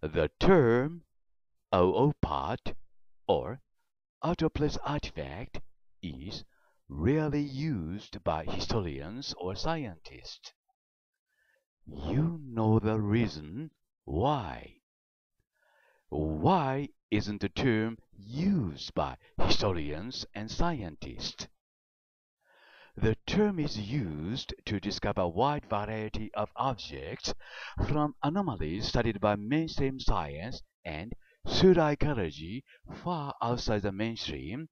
The term oopart or "autoplace artifact is rarely used by historians or scientists. You know the reason why. Why isn't the term used by historians and scientists? The term is used to describe a wide variety of objects, from anomalies studied by mainstream science and pseudoecology far outside the mainstream,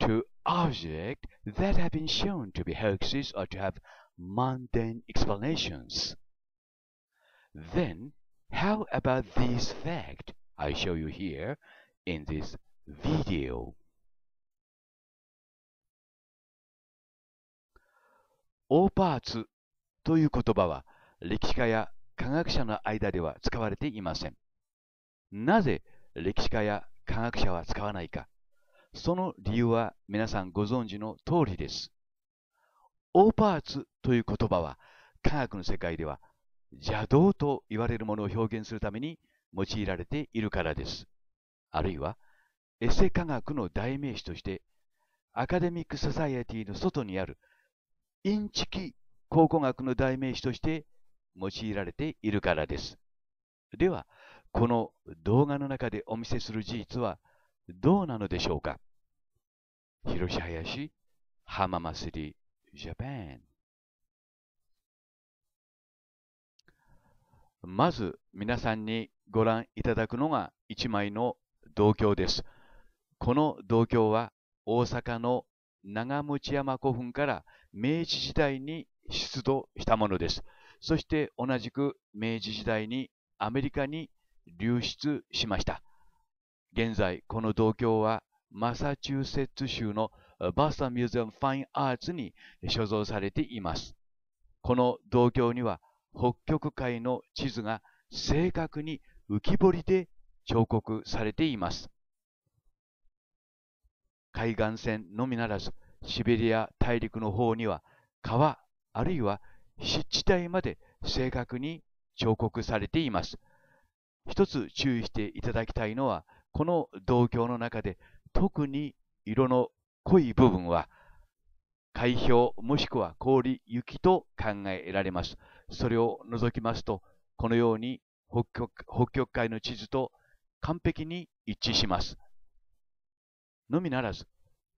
to objects that have been shown to be hoaxes or to have mundane explanations. Then, how about this fact I show you here in this video? オーパーツという言葉は歴史家や科学者の間では使われていません。なぜ歴史家や科学者は使わないか、その理由は皆さんご存知の通りです。オーパーツという言葉は科学の世界では邪道と言われるものを表現するために用いられているからです。あるいはエセ科学の代名詞としてアカデミック・ソサイエティの外にあるインチキ考古学の代名詞として用いられているからです。では、この動画の中でお見せする事実はどうなのでしょうか広島林浜祭りジャパンまず皆さんにご覧いただくのが一枚の銅鏡です。この銅鏡は大阪の長持山古墳から明治時代に出土したものです。そして同じく明治時代にアメリカに流出しました。現在、この銅鏡はマサチューセッツ州のバスタミュージアムファインアーツに所蔵されています。この銅鏡には北極海の地図が正確に浮き彫りで彫刻されています。海岸線のみならずシベリア大陸の方には川あるいは湿地帯まで正確に彫刻されています。一つ注意していただきたいのは、この銅鏡の中で特に色の濃い部分は、海氷もしくは氷、雪と考えられます。それを除きますと、このように北極北極海の地図と完璧に一致します。のみならず、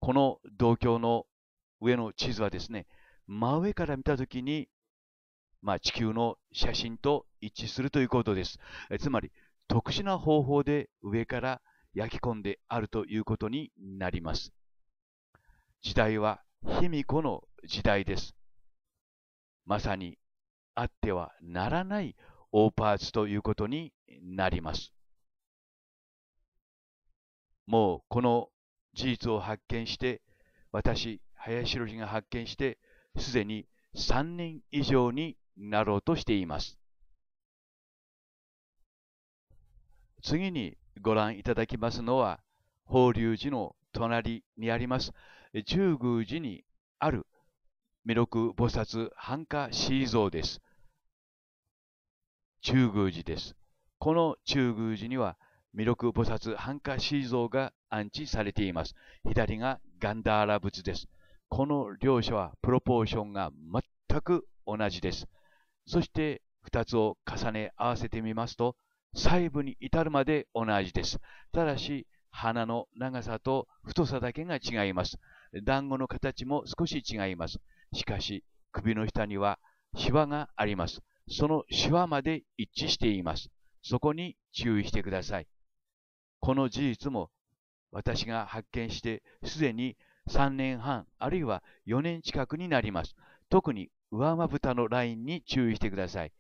この銅鏡の上の地図はですね、真上から見たときに、まあ、地球の写真と一致するということです。つまり、特殊な方法で上から焼き込んであるということになります。時代は卑弥呼の時代です。まさにあってはならない大パーツということになります。もうこの事実を発見して、私、林宏が発見して、すでに3年以上になろうとしています。次にご覧いただきますのは、法隆寺の隣にあります、中宮寺にある弥勒菩薩繁華シ像です。中宮寺です。この中宮寺には弥勒菩薩半夏シー像が安置されています。左がガンダーラ仏です。この両者はプロポーションが全く同じです。そして2つを重ね合わせてみますと、細部に至るまで同じです。ただし、花の長さと太さだけが違います。団子の形も少し違います。しかし、首の下にはシワがあります。そのシワまで一致しています。そこに注意してください。この事実も私が発見してすでに3年半あるいは4年近くになります。特に上まぶたのラインに注意してください。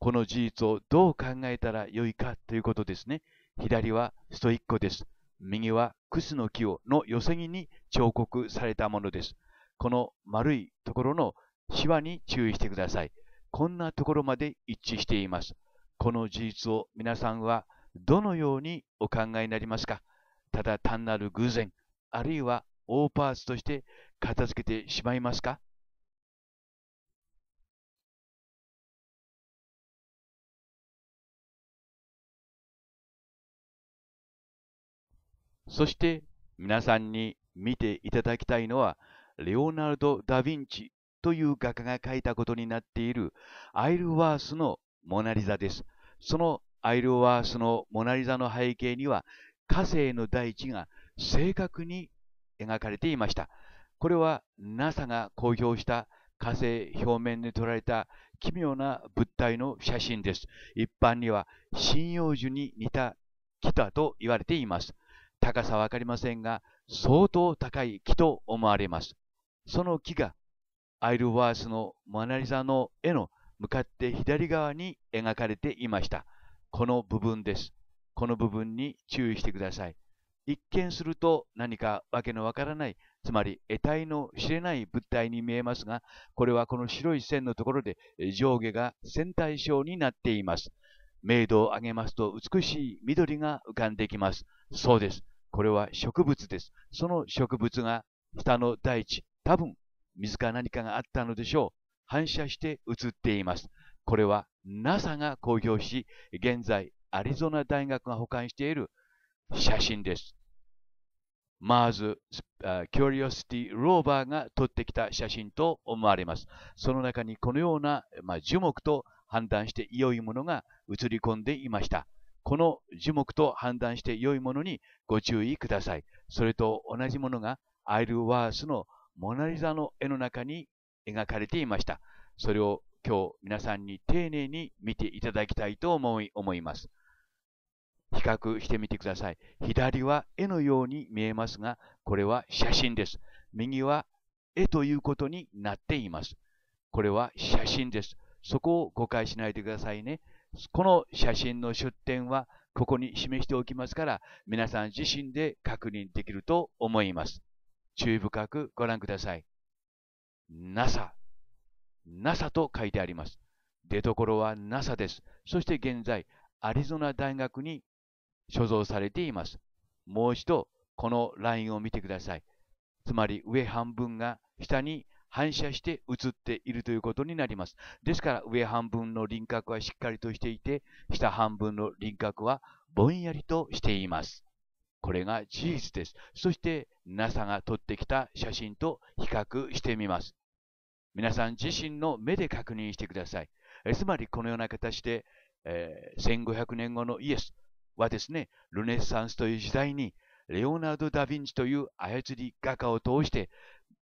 この事実をどう考えたらよいかということですね。左はストイッコです。右はクスのキオの寄せ木に彫刻されたものです。この丸いところのシワに注意してください。こんなところまで一致しています。この事実を皆さんはどのようにお考えになりますかただ単なる偶然、あるいは大パーツとして片付けてしまいますかそして皆さんに見ていただきたいのは、レオナルド・ダ・ヴィンチという画家が描いたことになっているアイルワースのモナリザです。そのアイルワースのモナリザの背景には火星の大地が正確に描かれていました。これは NASA が公表した火星表面で撮られた奇妙な物体の写真です。一般には針葉樹に似た木だと言われています。高さはわかりませんが、相当高い木と思われます。その木がアイルワースのモナリザの絵の向かって左側に描かれていました。この部分です。この部分に注意してください。一見すると何かわけのわからない、つまり得体の知れない物体に見えますが、これはこの白い線のところで上下が線対称になっています。明度を上げますと美しい緑が浮かんできます。そうです。これは植物です。その植物が下の大地、多分水か何かがあったのでしょう。反射して映っています。これは NASA が公表し、現在アリゾナ大学が保管している写真です。マーズ・キュリオシティ・ローバーが撮ってきた写真と思われます。その中にこのような、まあ、樹木と判断して良いものが映り込んでいました。この樹木と判断して良いものにご注意ください。それと同じものがアイルワースのモナリザの絵の中に描かれていました。それを今日皆さんに丁寧に見ていただきたいと思い思います。比較してみてください。左は絵のように見えますが、これは写真です。右は絵ということになっています。これは写真です。そこを誤解しないでくださいね。この写真の出典はここに示しておきますから、皆さん自身で確認できると思います。注意深くご覧ください。NASA NASA と書いてあります。出所は NASA です。そして現在、アリゾナ大学に所蔵されています。もう一度、このラインを見てください。つまり上半分が下に反射して映っているということになります。ですから上半分の輪郭はしっかりとしていて、下半分の輪郭はぼんやりとしています。これが事実です。そして NASA が撮ってきた写真と比較してみます。皆さん自身の目で確認してください。えつまりこのような形で、えー、1500年後のイエスはですね、ルネサンスという時代にレオナルド・ダ・ヴィンチという操り画家を通して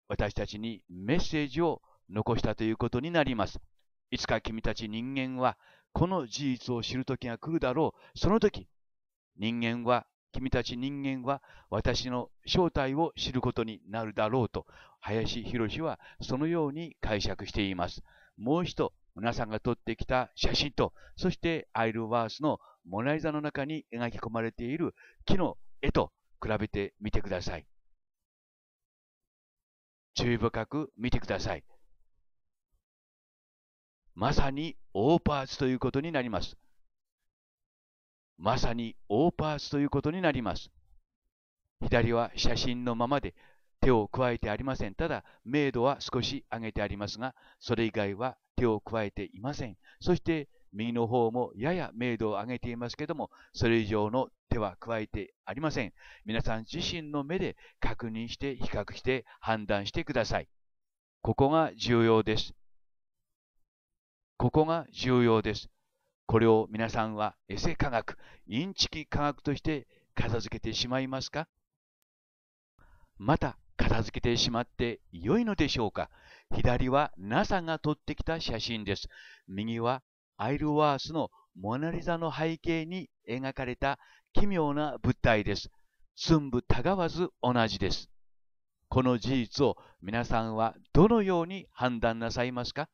私たちにメッセージを残したということになります。いつか君たち人間はこの事実を知る時が来るだろう。その時、人間は君たち人間は私の正体を知ることになるだろうと、林博はそのように解釈しています。もう一度、皆さんが撮ってきた写真と、そしてアイルワースのモナリザの中に描き込まれている木の絵と比べてみてください。注意深く見てください。まさにオーパーツということになります。まさに大パーツということになります。左は写真のままで手を加えてありません。ただ、明度は少し上げてありますが、それ以外は手を加えていません。そして、右の方もやや明度を上げていますけども、それ以上の手は加えてありません。皆さん自身の目で確認して比較して判断してください。ここが重要です。ここが重要です。これを皆さんはエセ科学、インチキ科学として片付けてしまいますかまた、片付けてしまって良いのでしょうか左は NASA が撮ってきた写真です。右はアイルワースのモナリザの背景に描かれた奇妙な物体です。寸分たがわず同じです。この事実を皆さんはどのように判断なさいますか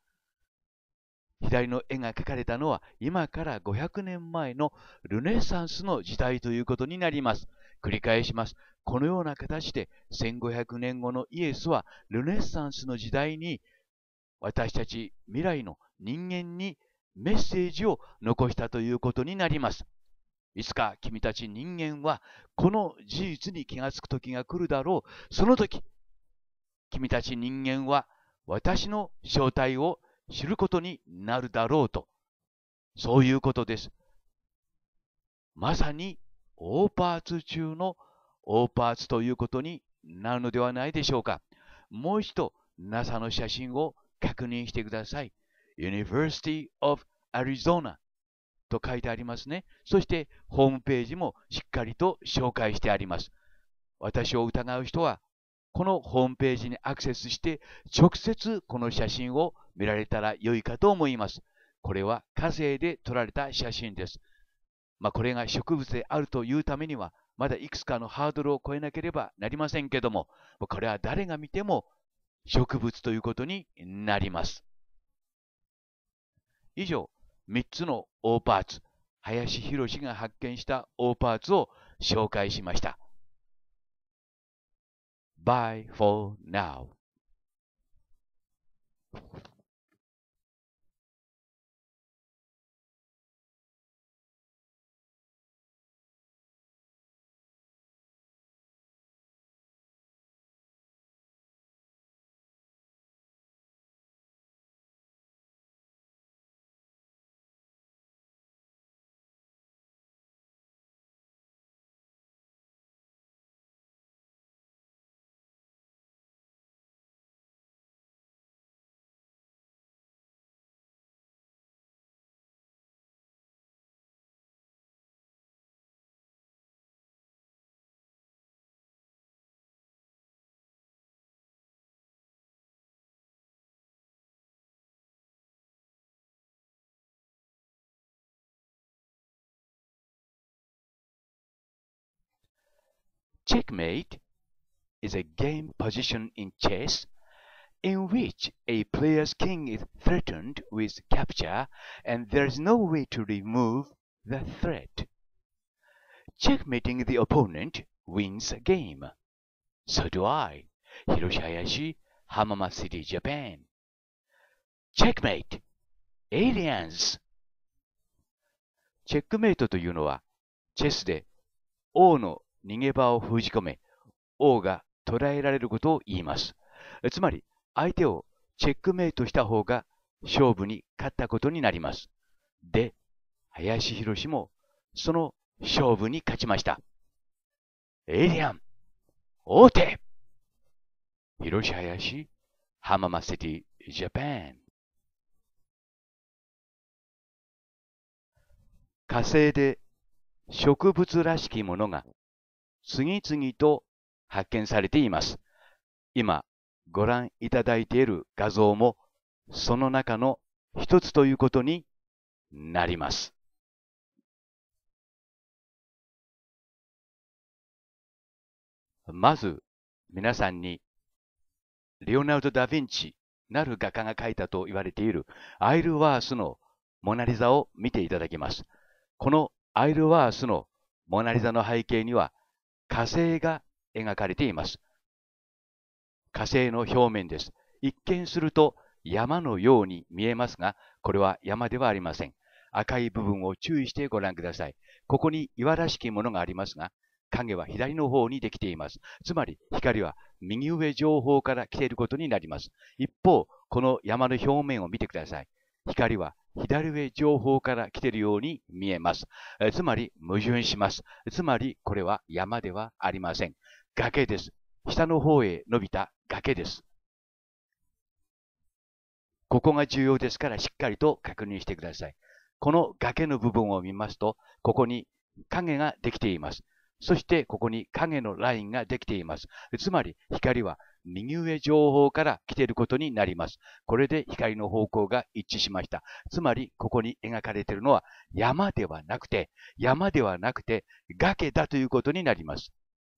左の絵が描かれたのは今から500年前のルネサンスの時代ということになります。繰り返します。このような形で1500年後のイエスはルネサンスの時代に私たち未来の人間にメッセージを残したということになります。いつか君たち人間はこの事実に気がつく時が来るだろう。その時、君たち人間は私の正体を知ることになるだろうと。そういうことです。まさに大パーツ中の大パーツということになるのではないでしょうか。もう一度 NASA の写真を確認してください。University of Arizona と書いてありますね。そしてホームページもしっかりと紹介してあります。私を疑う人はこのホームページにアクセスして、直接この写真を見られたら良いかと思います。これは火星で撮られた写真です。まあ、これが植物であるというためには、まだいくつかのハードルを超えなければなりませんけども、これは誰が見ても植物ということになります。以上、3つのオーパーツ、林博が発見したオーパーツを紹介しました。Bye for now. Checkmate is a game position in chess in which a player's king is threatened with capture and there is no way to remove the threat. Checkmating the opponent wins a game. So do I, Hiroshi Hayashi, Hamama City, Japan. Checkmate! Aliens! チェックメイトというのは、チェスで王の逃げ場を封じ込め、王が捕らえられることを言います。つまり、相手をチェックメイトした方が勝負に勝ったことになります。で、林博士もその勝負に勝ちました。エイリアン、王手広島林、浜松シティ、ジャパン。火星で植物らしきものが次々と発見されています。今、ご覧いただいている画像も、その中の一つということになります。まず、皆さんに、レオナルド・ダ・ヴィンチなる画家が描いたと言われているアイルワースのモナリザを見ていただきます。このアイルワースのモナリザの背景には火星が描かれています。火星の表面です。一見すると山のように見えますが、これは山ではありません。赤い部分を注意してご覧ください。ここに岩らしきものがありますが、影は左の方にできています。つまり光は右上上方から来ていることになります。一方、この山の表面を見てください。光は左上情報から来ているように見えます。つまり矛盾します。つまりこれは山ではありません。崖です。下の方へ伸びた崖です。ここが重要ですからしっかりと確認してください。この崖の部分を見ますと、ここに影ができています。そしてここに影のラインができています。つまり光は右上情報から来ていることになります。これで光の方向が一致しました。つまりここに描かれているのは山ではなくて、山ではなくて崖だということになります。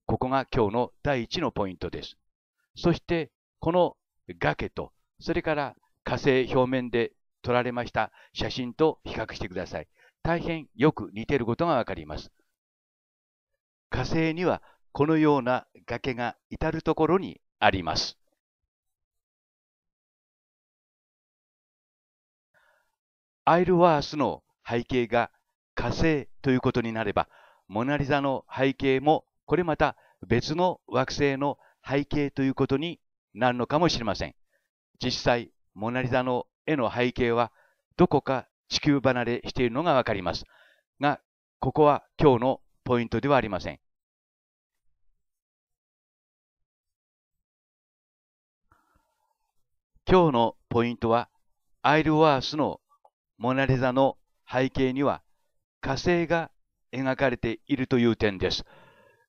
ここが今日の第一のポイントです。そしてこの崖と、それから火星表面で撮られました写真と比較してください。大変よく似ていることがわかります。火星にはこのような崖が至るところにあります。アイルワースの背景が火星ということになれば、モナリザの背景もこれまた別の惑星の背景ということになるのかもしれません。実際、モナリザの絵の背景はどこか地球離れしているのがわかります。が、ここは今日のポイントではありません。今日のポイントは、アイルワースのモナリザの背景には火星が描かれているという点です。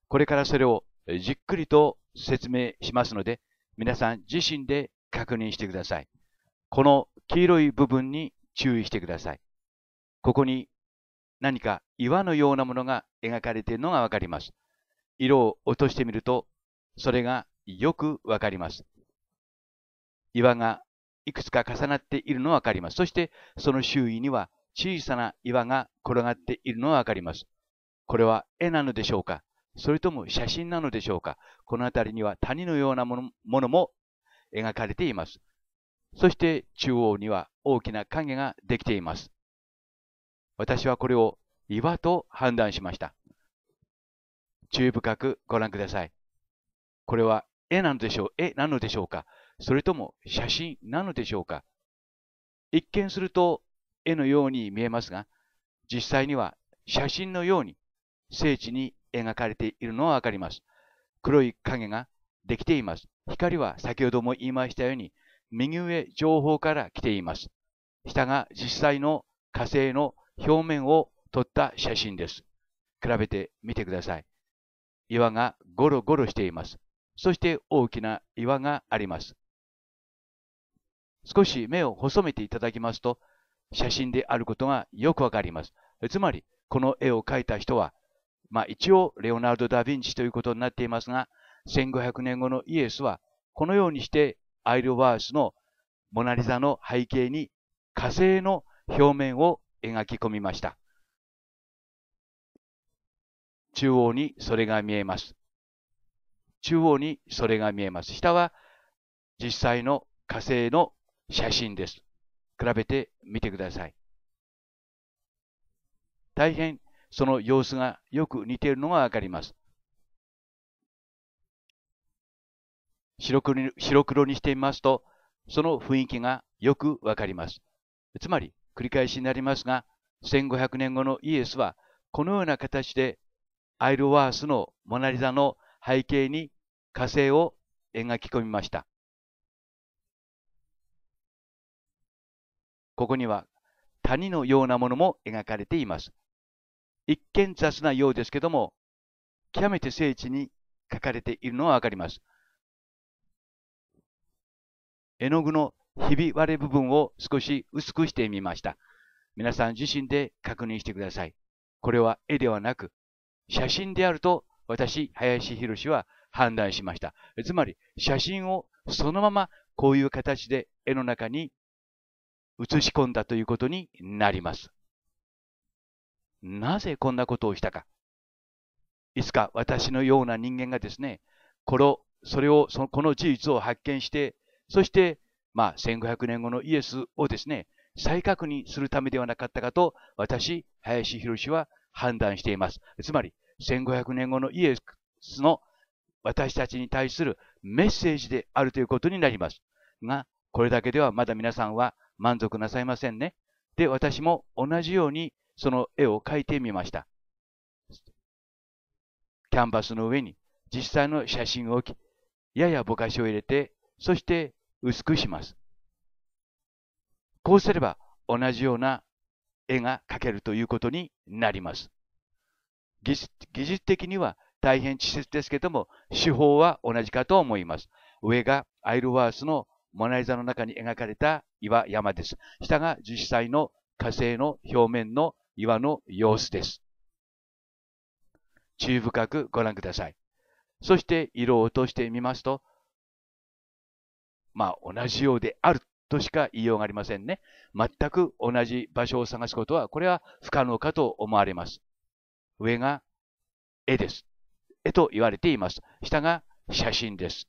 これからそれをじっくりと説明しますので、皆さん自身で確認してください。この黄色い部分に注意してください。ここに何か岩のようなものが描かれているのがわかります。色を落としてみると、それがよくわかります。岩がいくつか重なっているのがわかります。そして、その周囲には小さな岩が転がっているのがわかります。これは絵なのでしょうかそれとも写真なのでしょうかこの辺りには谷のようなものも描かれています。そして中央には大きな影ができています。私はこれを岩と判断しました。注意深くご覧ください。これは絵なのでしょう絵なのでしょうかそれとも写真なのでしょうか一見すると絵のように見えますが、実際には写真のように精緻に描かれているのはわかります。黒い影ができています。光は先ほども言いましたように、右上情報から来ています。下が実際の火星の表面を撮った写真です。比べてみてください。岩がゴロゴロしています。そして大きな岩があります。少し目を細めていただきますと、写真であることがよくわかります。つまり、この絵を描いた人は、まあ一応、レオナルド・ダ・ヴィンチということになっていますが、1500年後のイエスは、このようにしてアイルワースのモナリザの背景に火星の表面を描き込みました。中央にそれが見えます。中央にそれが見えます。下は実際の火星の写真です。比べてみてください。大変その様子がよく似ているのがわかります。白黒にしてみますと、その雰囲気がよくわかります。つまり、繰り返しになりますが、1500年後のイエスは、このような形で、アイルワースのモナリザの背景に火星を描き込みました。ここには谷のようなものも描かれています。一見雑なようですけども、極めて精緻に描かれているのはわかります。絵の具のひび割れ部分を少し薄くしてみました。皆さん自身で確認してください。これは絵ではなく、写真であると私、林博は判断しました。つまり、写真をそのままこういう形で絵の中に写し込んだということになります。なぜこんなことをしたか。いつか私のような人間がですね、これを、それを、そのこの事実を発見して、そしてまあ、1500年後のイエスをですね、再確認するためではなかったかと、私、林博士は判断しています。つまり、1500年後のイエスの私たちに対するメッセージであるということになります。が、これだけではまだ皆さんは満足なさいませんね。で、私も同じようにその絵を描いてみました。キャンバスの上に実際の写真を置き、ややぼかしを入れて、そして薄くします。こうすれば同じような絵が描けるということになります。技術的には大変稚拙ですけども、手法は同じかと思います。上がアイルワースのモナリザの中に描かれた岩山です。下が実際の火星の表面の岩の様子です。注意深くご覧ください。そして色を落としてみますと、まあ、同じようであるとしか言いようがありませんね。全く同じ場所を探すことは、これは不可能かと思われます。上が絵です。絵と言われています。下が写真です。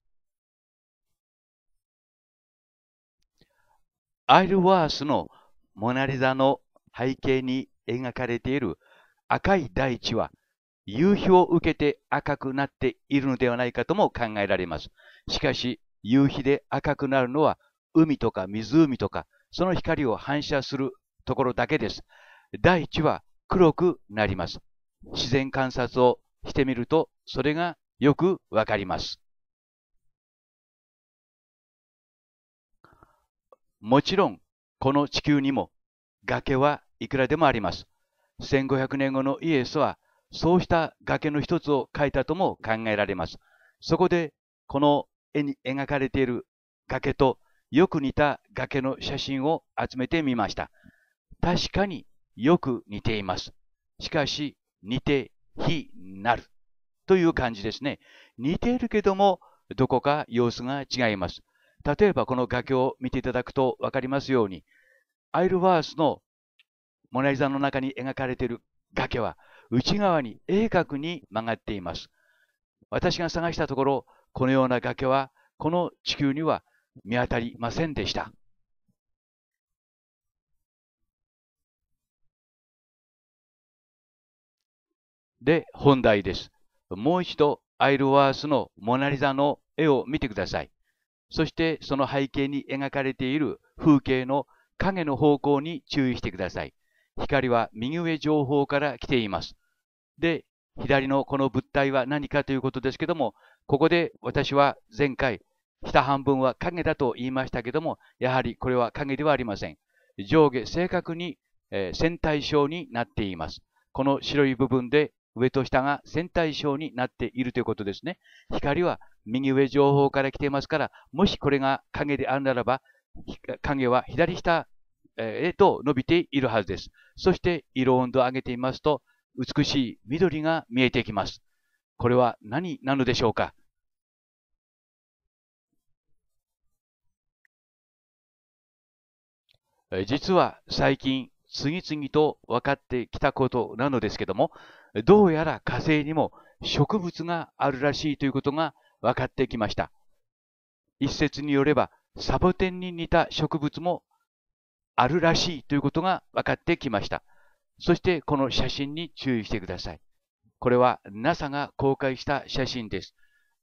アイルワースのモナリザの背景に描かれている赤い大地は夕日を受けて赤くなっているのではないかとも考えられます。しかし、夕日で赤くなるのは海とか湖とか、その光を反射するところだけです。大地は黒くなります。自然観察をしてみると、それがよくわかります。もちろん、この地球にも崖はいくらでもあります。1500年後のイエスは、そうした崖の一つを書いたとも考えられます。そこで、この絵に描かれている崖とよく似た崖の写真を集めてみました。確かによく似ています。しかし、似て非なるという感じですね。似ているけども、どこか様子が違います。例えばこの崖を見ていただくとわかりますように、アイルワースのモナリザの中に描かれている崖は内側に鋭角に曲がっています。私が探したところ、このような崖はこの地球には見当たりませんでした。で、本題です。もう一度、アイルワースのモナリザの絵を見てください。そしてその背景に描かれている風景の影の方向に注意してください。光は右上上方から来ています。で、左のこの物体は何かということですけども、ここで私は前回、下半分は影だと言いましたけども、やはりこれは影ではありません。上下正確に、えー、線対称になっています。この白い部分で上と下が線対称になっているということですね。光は右上上方から来ていますから、もしこれが影であるならば、影は左下へと伸びているはずです。そして色温度を上げてみますと、美しい緑が見えてきます。これは何なのでしょうか実は最近次々と分かってきたことなのですけども、どうやら火星にも植物があるらしいということが分かってきました。一説によれば、サボテンに似た植物もあるらしいということが分かってきました。そしてこの写真に注意してください。これは NASA が公開した写真です。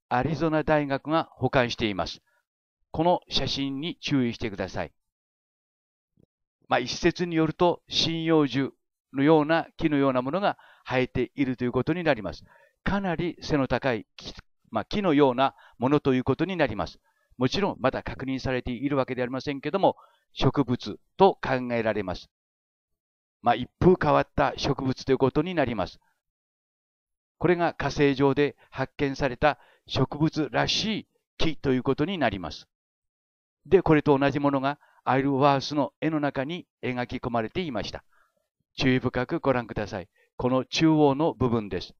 アリゾナ大学が保管しています。この写真に注意してください。まあ、一説によると、針葉樹のような木のようなものが生えているということになります。かなり背の高い木,、まあ、木のようなものということになります。もちろんまだ確認されているわけではありませんけども、植物と考えられます。まあ、一風変わった植物ということになります。これが火星上で発見された植物らしい木ということになります。で、これと同じものがアイルワースの絵の中に描き込まれていました。注意深くご覧ください。この中央の部分です。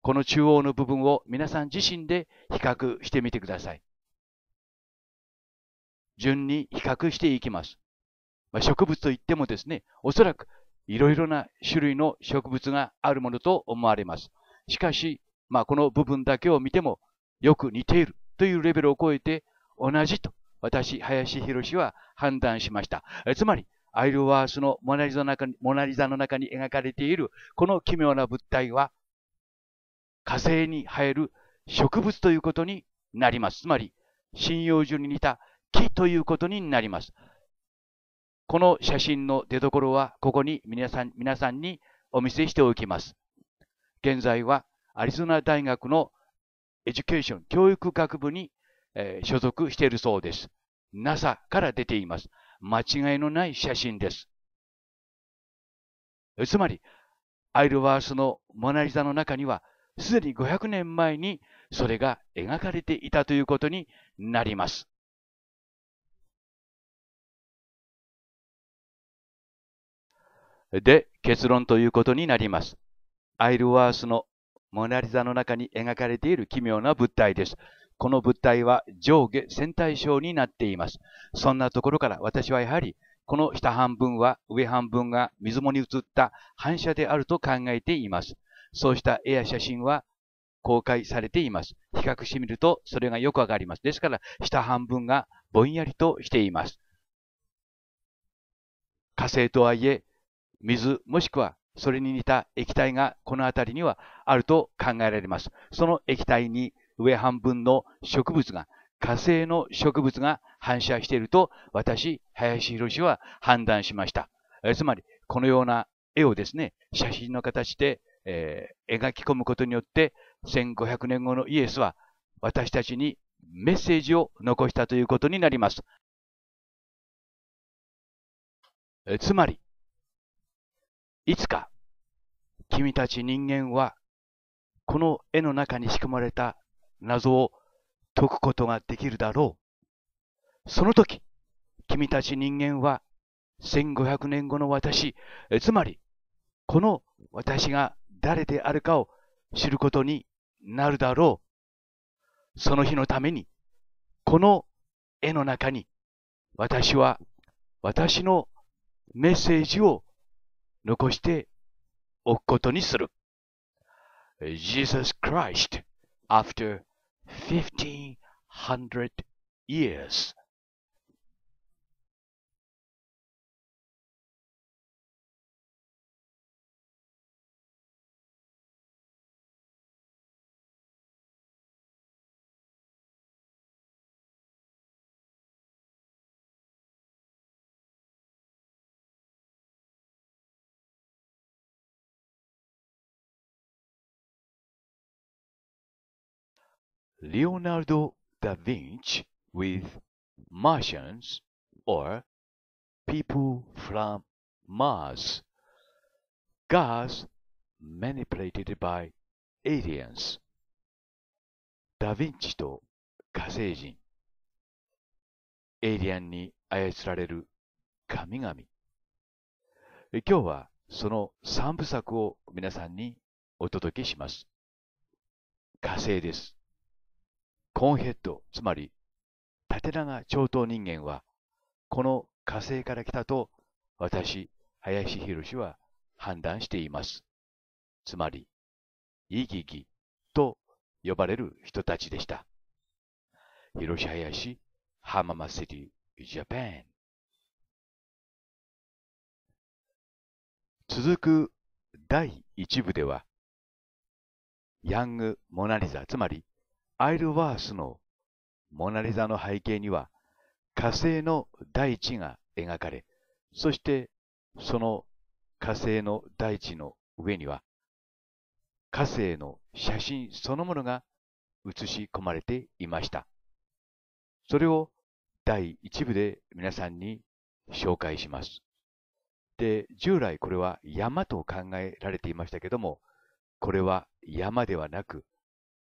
この中央の部分を皆さん自身で比較してみてください。順に比較していきます。まあ、植物といってもですね、おそらくいろいろな種類の植物があるものと思われます。しかし、まあ、この部分だけを見てもよく似ているというレベルを超えて同じと私、林博は判断しました。つまり、アイルワースのモナリザの中にモナリザの中に描かれているこの奇妙な物体は火星に生える植物ということになります。つまり、針葉樹に似た木ということになります。この写真の出どころはここに皆さん皆さんにお見せしておきます。現在はアリゾナ大学のエデュケーション教育学部にえー、所属しているそうです。NASA から出ています。間違いのない写真です。つまり、アイルワースのモナリザの中には、すでに500年前にそれが描かれていたということになります。で、結論ということになります。アイルワースのモナリザの中に描かれている奇妙な物体です。この物体は上下線対称になっています。そんなところから私はやはり、この下半分は上半分が水面に映った反射であると考えています。そうした絵や写真は公開されています。比較してみるとそれがよくわかります。ですから、下半分がぼんやりとしています。火星とはいえ、水もしくはそれに似た液体がこの辺りにはあると考えられます。その液体に上半分の植物が、火星の植物が反射していると私、林博は判断しました。えつまり、このような絵をですね、写真の形で、えー、描き込むことによって、1500年後のイエスは私たちにメッセージを残したということになります。えつまり、いつか君たち人間はこの絵の中に仕込まれた謎を解くことができるだろう。その時、君たち人間は1500年後の私、つまり、この私が誰であるかを知ることになるだろう。その日のために、この絵の中に、私は私のメッセージを残しておくことにする。Jesus Christ after fifteen hundred years Leonardo da Vinci with Martians or people from Mars. Gods manipulated by aliens. ダヴィンチと火星人。エイリアンに操られる神々。今日はその三部作を皆さんにお届けします。火星です。コーンヘッド、つまり縦長超党人間は、この火星から来たと私、林博は判断しています。つまり、イギギと呼ばれる人たちでした。広し林、ママシティ、ジャパン。続く第1部では、ヤング・モナリザ、つまりアイルワースのモナリザの背景には火星の大地が描かれ、そしてその火星の大地の上には火星の写真そのものが写し込まれていました。それを第1部で皆さんに紹介します。で、従来これは山と考えられていましたけども、これは山ではなく、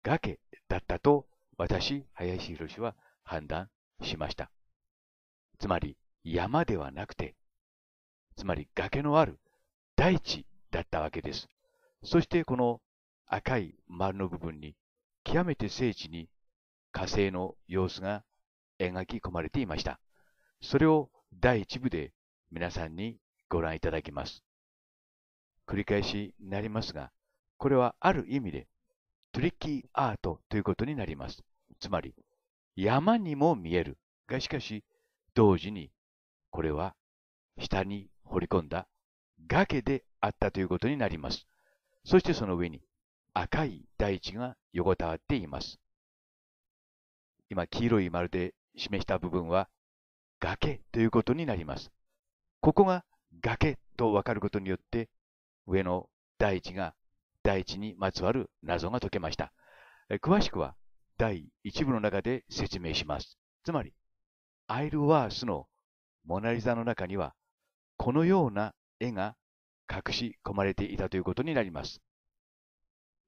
だけだったと私、林博士は判断しました。つまり山ではなくて、つまり崖のある大地だったわけです。そしてこの赤い丸の部分に極めて精緻に火星の様子が描き込まれていました。それを第1部で皆さんにご覧いただきます。繰り返しになりますが、これはある意味でスリッキーアートということになります。つまり、山にも見えるが、しかし、同時に、これは下に掘り込んだ崖であったということになります。そしてその上に赤い大地が横たわっています。今、黄色い丸で示した部分は崖ということになります。ここが崖とわかることによって、上の大地が大地にまつわる謎が解けました。詳しくは第1部の中で説明します。つまり、アイルワースのモナリザの中には、このような絵が隠し込まれていたということになります。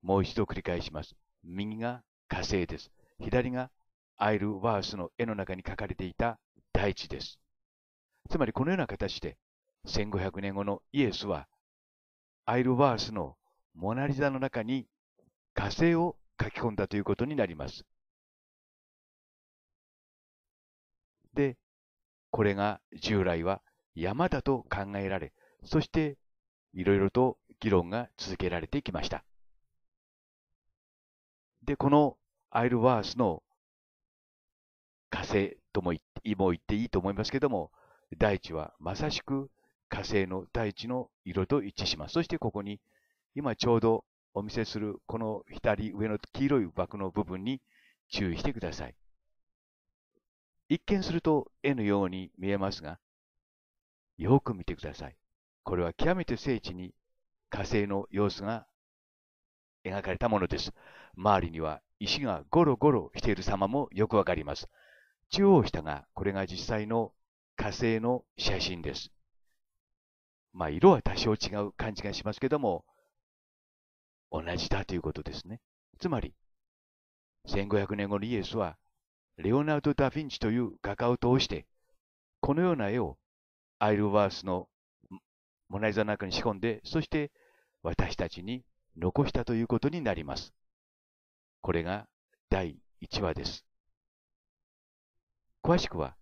もう一度繰り返します。右が火星です。左がアイルワースの絵の中に描かれていた大地です。つまりこのような形で1500年後のイエスはアイルワースのモナリザの中に火星を書き込んだということになります。で、これが従来は山だと考えられ、そしていろいろと議論が続けられてきました。で、このアイルワースの火星とも言っても言っていいと思いますけども、大地はまさしく火星の大地の色と一致します。そしてここに今ちょうどお見せするこの左上の黄色い枠の部分に注意してください。一見すると絵のように見えますが、よく見てください。これは極めて精緻に火星の様子が描かれたものです。周りには石がゴロゴロしている様もよくわかります。中央下がこれが実際の火星の写真です。まあ色は多少違う感じがしますけども、同じだということですね。つまり、1500年後のイエスは、レオナルド・ダ・フィンチという画家を通して、このような絵をアイルワースのモナリザの中に仕込んで、そして私たちに残したということになります。これが第1話です。詳しくは、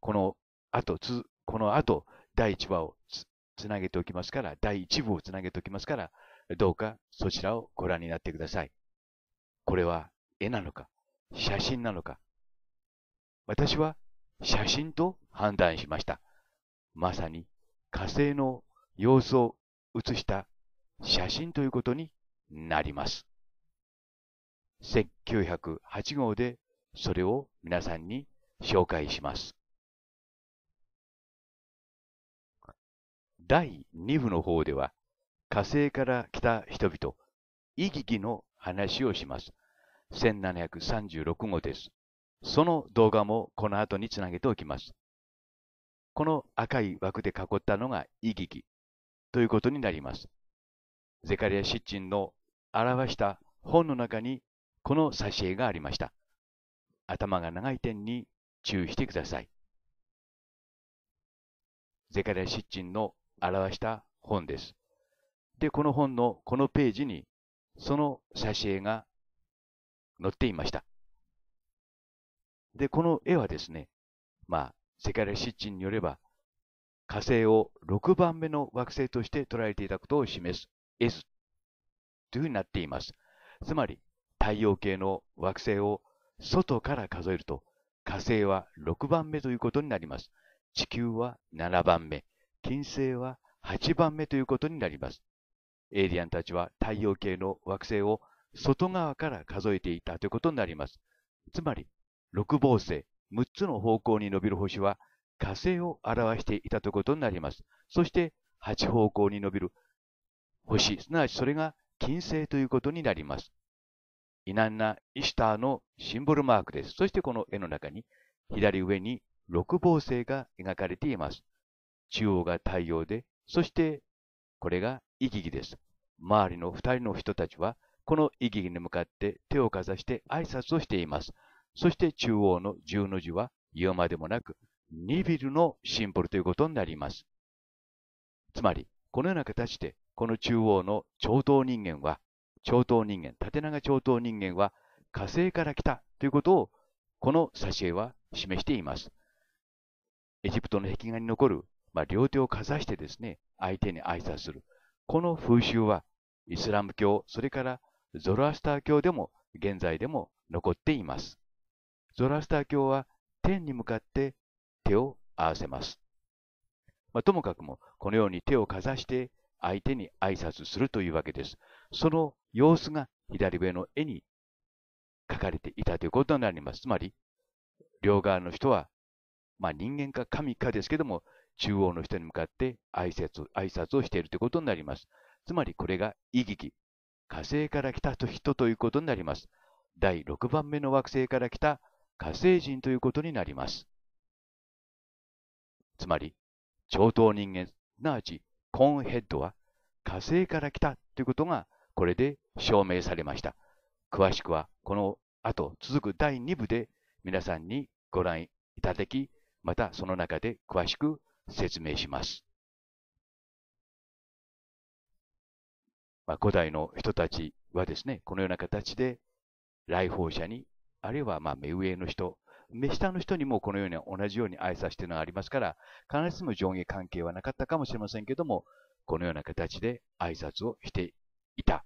この後、つ、この後、第1話をつ、つなげておきますから、第1部をつなげておきますから、どうかそちらをご覧になってください。これは絵なのか、写真なのか。私は写真と判断しました。まさに火星の様子を写した写真ということになります。1908号でそれを皆さんに紹介します。第2部の方では火星から来た人々、イギギの話をします。1736号です。その動画もこの後につなげておきます。この赤い枠で囲ったのがイギギということになります。ゼカリア・シッチンの表した本の中にこの挿絵がありました。頭が長い点に注意してください。ゼカリア・シッチンの表した本です。で、この本のこのページに、その挿絵が載っていました。で、この絵はですね、まあ、世界シッチによれば、火星を6番目の惑星として捉えていたことを示す S というふうになっています。つまり、太陽系の惑星を外から数えると、火星は6番目ということになります。地球は7番目、金星は8番目ということになります。エイリアンたちは太陽系の惑星を外側から数えていたということになります。つまり、六芒星、6つの方向に伸びる星は火星を表していたということになります。そして、8方向に伸びる星、すなわちそれが金星ということになります。イナンナ・イシターのシンボルマークです。そしてこの絵の中に、左上に六芒星が描かれています。中央が太陽で、そしてこれがイギギです。周りの2人の人たちは、このイギギに向かって手をかざして挨拶をしています。そして中央の十の字は言うまでもなく、ニビルのシンボルということになります。つまり、このような形で、この中央の超等人間は、超等人間、縦長超等人間は火星から来たということを、この挿絵は示しています。エジプトの壁画に残るまあ、両手をかざしてですね、相手に挨拶する。この風習は、イスラム教、それからゾロアスター教でも、現在でも残っています。ゾロアスター教は、天に向かって手を合わせます。まあ、ともかくも、このように手をかざして、相手に挨拶するというわけです。その様子が左上の絵に書かれていたということになります。つまり、両側の人は、まあ、人間か神かですけども、中央の人に向かって挨拶挨拶をしているということになります。つまりこれが異義義。火星から来た人ということになります。第6番目の惑星から来た火星人ということになります。つまり、超等人間、すなわちコーンヘッドは火星から来たということがこれで証明されました。詳しくはこの後続く第2部で皆さんにご覧いただき、またその中で詳しく説明します。まあ、古代の人たちはですね、このような形で来訪者に、あるいはま目上の人、目下の人にもこのように同じように挨拶というのがありますから、必ずしも上下関係はなかったかもしれませんけども、このような形で挨拶をしていた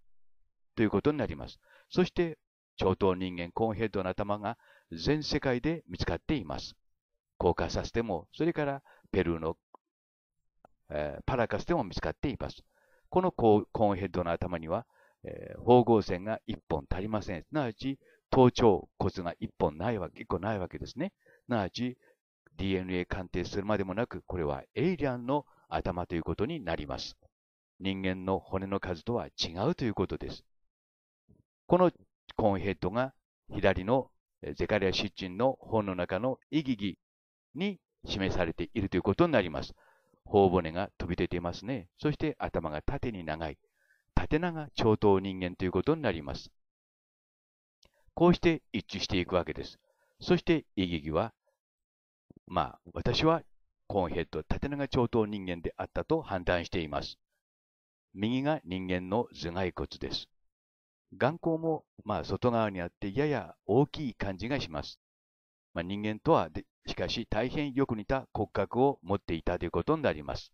ということになります。そして、超党人間コーンヘッドの頭が全世界で見つかっています。降下させても、それからペルーの、えー、パラカスでも見つかっています。このコーンヘッドの頭には、えー、縫合線が1本足りません。すなわち、頭頂骨が1本ないわけ、1個ないわけですね。すなわち、DNA 鑑定するまでもなく、これはエイリアンの頭ということになります。人間の骨の数とは違うということです。このコーンヘッドが左のゼカリア・シッチンの本の中のイギギに示されているということになります。頬骨が飛び出ていますね。そして頭が縦に長い。縦長超等人間ということになります。こうして一致していくわけです。そして異議は、まあ、私はコーンヘッド縦長超等人間であったと判断しています。右が人間の頭蓋骨です。眼光も、まあ、外側にあってやや大きい感じがします。まあ、人間とはしかし大変よく似た骨格を持っていたということになります。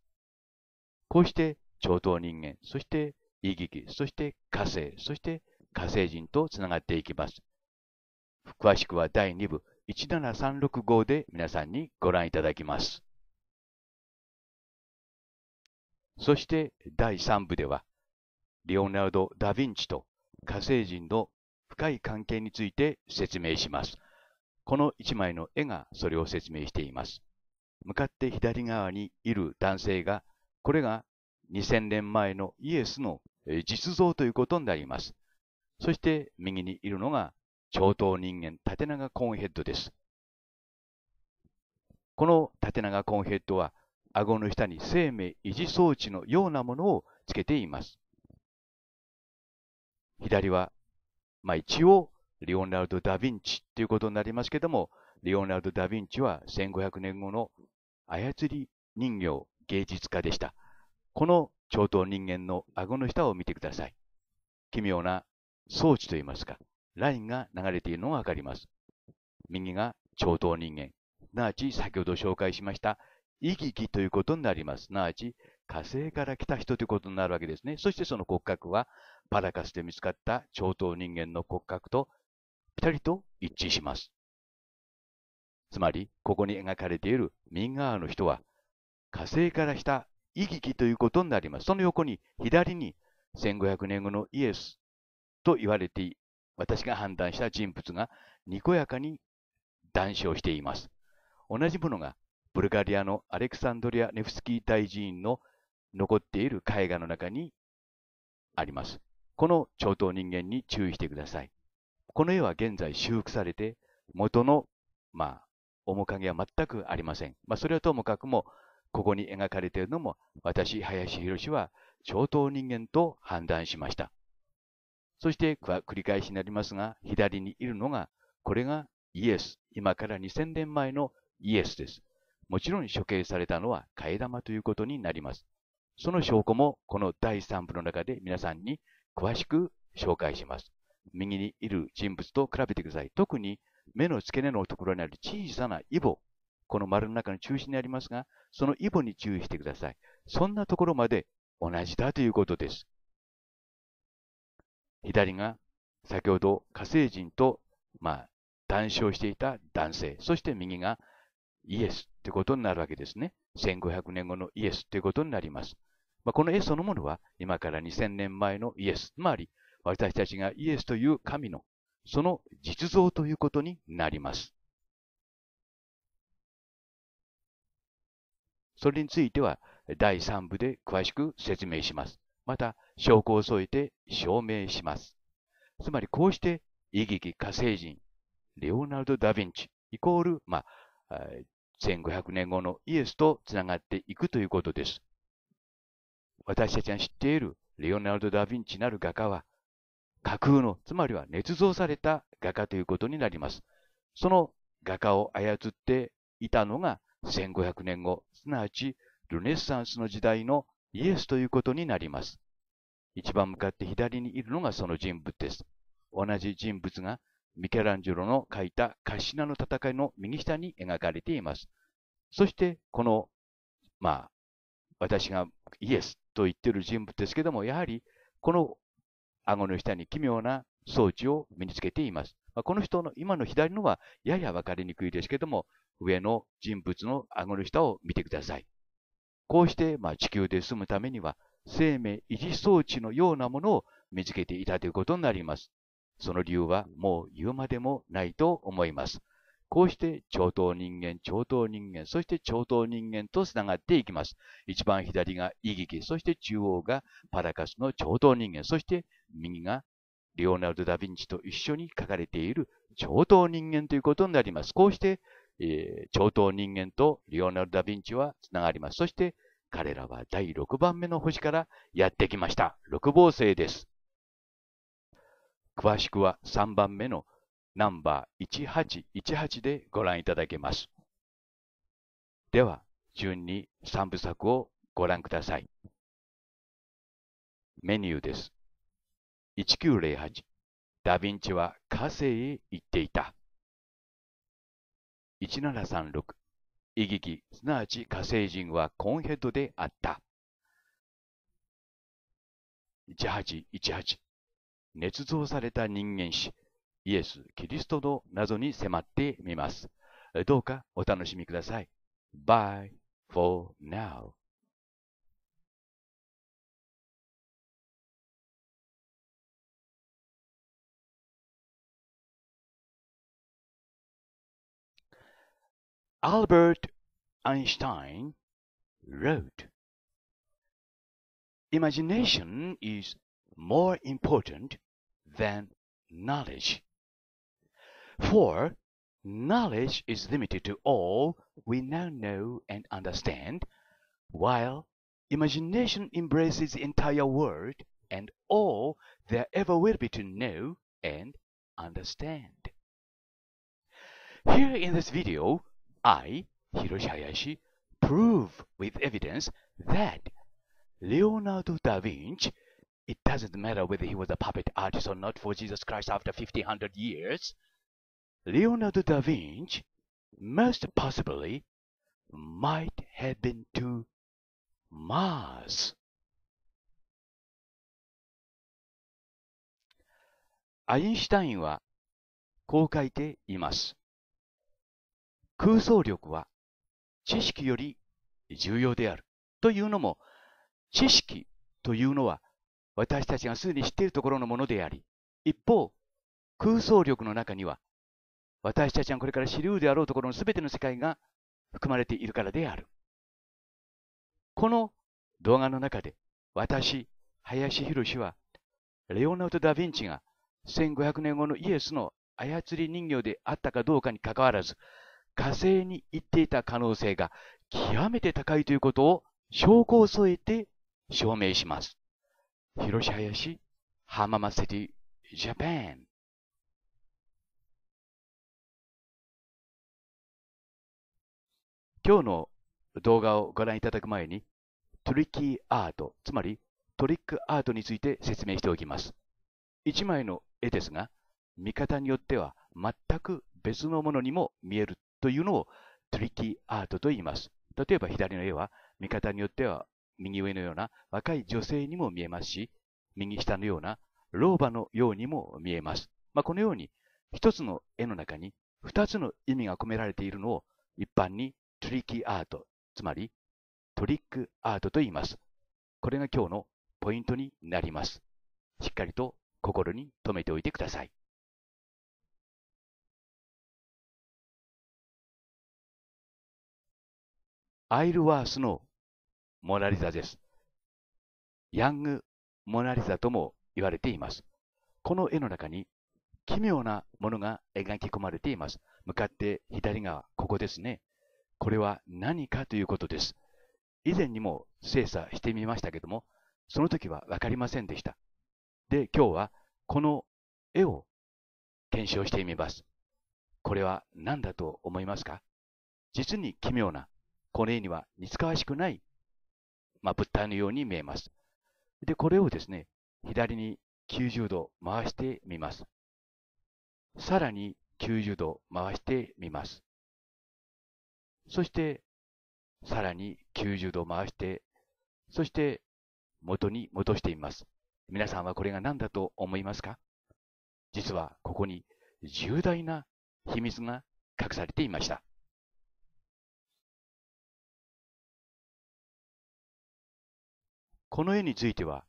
こうして超等人間、そして異劇、そして火星、そして火星人とつながっていきます。詳しくは第2部17365で皆さんにご覧いただきます。そして第3部では、リオナルド・ダ・ヴィンチと火星人の深い関係について説明します。この一枚の絵がそれを説明しています。向かって左側にいる男性が、これが2000年前のイエスの実像ということになります。そして右にいるのが超等人間縦長コーンヘッドです。この縦長コーンヘッドは顎の下に生命維持装置のようなものをつけています。左は、まあ、一応リオナルド・ダ・ヴィンチということになりますけども、リオナルド・ダ・ヴィンチは1500年後の操り人形芸術家でした。この超等人間の顎の下を見てください。奇妙な装置といいますか、ラインが流れているのがわかります。右が超等人間、すなわち先ほど紹介しました、イギギということになります。すなわち火星から来た人ということになるわけですね。そしてその骨格はパラカスで見つかった超等人間の骨格とたりと一致します。つまり、ここに描かれているミンガの人は、火星から来たイギキということになります。その横に、左に1500年後のイエスと言われて、私が判断した人物がにこやかに談笑しています。同じものが、ブルガリアのアレクサンドリア・ネフスキー大寺院の残っている絵画の中にあります。この超等人間に注意してください。この絵は現在修復されて、元の、まあ、面影は全くありません。まあ、それはともかくも、ここに描かれているのも、私、林博は超等人間と判断しました。そして、繰り返しになりますが、左にいるのが、これがイエス。今から2000年前のイエスです。もちろん処刑されたのは替え玉ということになります。その証拠もこの第3部の中で皆さんに詳しく紹介します。右にいる人物と比べてください。特に目の付け根のところにある小さなイボ、この丸の中の中心にありますが、そのイボに注意してください。そんなところまで同じだということです。左が先ほど火星人と、まあ、談笑していた男性、そして右がイエスということになるわけですね。1500年後のイエスということになります。まあ、この絵そのものは今から2000年前のイエス、つまり私たちがイエスという神の、その実像ということになります。それについては、第3部で詳しく説明します。また、証拠を添えて証明します。つまり、こうして、イギギ火星人、レオナルド・ダ・ヴィンチ、イコール、まあ、1500年後のイエスとつながっていくということです。私たちが知っているレオナルド・ダ・ヴィンチなる画家は、架空の、つまりは捏造された画家ということになります。その画家を操っていたのが1500年後、すなわちルネッサンスの時代のイエスということになります。一番向かって左にいるのがその人物です。同じ人物がミケランジェロの描いたカシナの戦いの右下に描かれています。そして、この、まあ、私がイエスと言っている人物ですけども、やはり、この顎の下に奇妙な装置を身につけています。まあ、この人の今の左のはやや分かりにくいですけども、上の人物の顎の下を見てください。こうして、まあ、地球で住むためには、生命維持装置のようなものを見つけていたということになります。その理由はもう言うまでもないと思います。こうして超等人間、超等人間、そして超等人間とつながっていきます。一番左がイギギ、そして中央がパラカスの超等人間、そして右がリオナルド・ダ・ヴィンチと一緒に書かれている超等人間ということになります。こうして、えー、超等人間とリオナルド・ダ・ヴィンチはつながります。そして彼らは第6番目の星からやってきました。六芒星です。詳しくは3番目のナンバー1818でご覧いただけます。では、順に3部作をご覧ください。メニューです。1908ダ・ヴィンチは火星へ行っていた。1736イギキ、すなわち火星人はコンヘッドであった。1818捏造された人間史、イエス・キリストの謎に迫ってみます。どうかお楽しみください。Bye for now. Albert Einstein wrote, Imagination is more important than knowledge, for knowledge is limited to all we now know and understand, while imagination embraces the entire world and all there ever will be to know and understand. Here in this video, I, Hiroshi Hayashi, prove with evidence that Leonardo da Vinci, it doesn't matter whether he was a puppet artist or not for Jesus Christ after 1500 years, Leonardo da Vinci most possibly might have been to Mars. Einstein 空想力は知識より重要である。というのも、知識というのは私たちがすでに知っているところのものであり、一方、空想力の中には私たちがこれから知りるであろうところの全ての世界が含まれているからである。この動画の中で私、林博は、レオナルド・ダ・ヴィンチが1500年後のイエスの操り人形であったかどうかにかかわらず、火星に行っていた可能性が極めて高いということを証拠を添えて証明します。広し林浜松セジャパン今日の動画をご覧いただく前にトリッキーアート、つまりトリックアートについて説明しておきます。一枚の絵ですが、見方によっては全く別のものにも見えるというのをトリキアートと言います。例えば左の絵は見方によっては右上のような若い女性にも見えますし、右下のような老婆のようにも見えます。まあ、このように一つの絵の中に二つの意味が込められているのを一般にトリキアート、つまりトリックアートと言います。これが今日のポイントになります。しっかりと心に留めておいてください。アイルワースのモナリザです。ヤング・モナリザとも言われています。この絵の中に奇妙なものが描き込まれています。向かって左側、ここですね。これは何かということです。以前にも精査してみましたけども、その時はわかりませんでした。で、今日はこの絵を検証してみます。これは何だと思いますか実に奇妙なこの絵には似つかわしくない、まあ、物体のように見えます。で、これをですね、左に90度回してみます。さらに90度回してみます。そして、さらに90度回して、そして元に戻してみます。皆さんはこれが何だと思いますか実はここに重大な秘密が隠されていました。この絵については、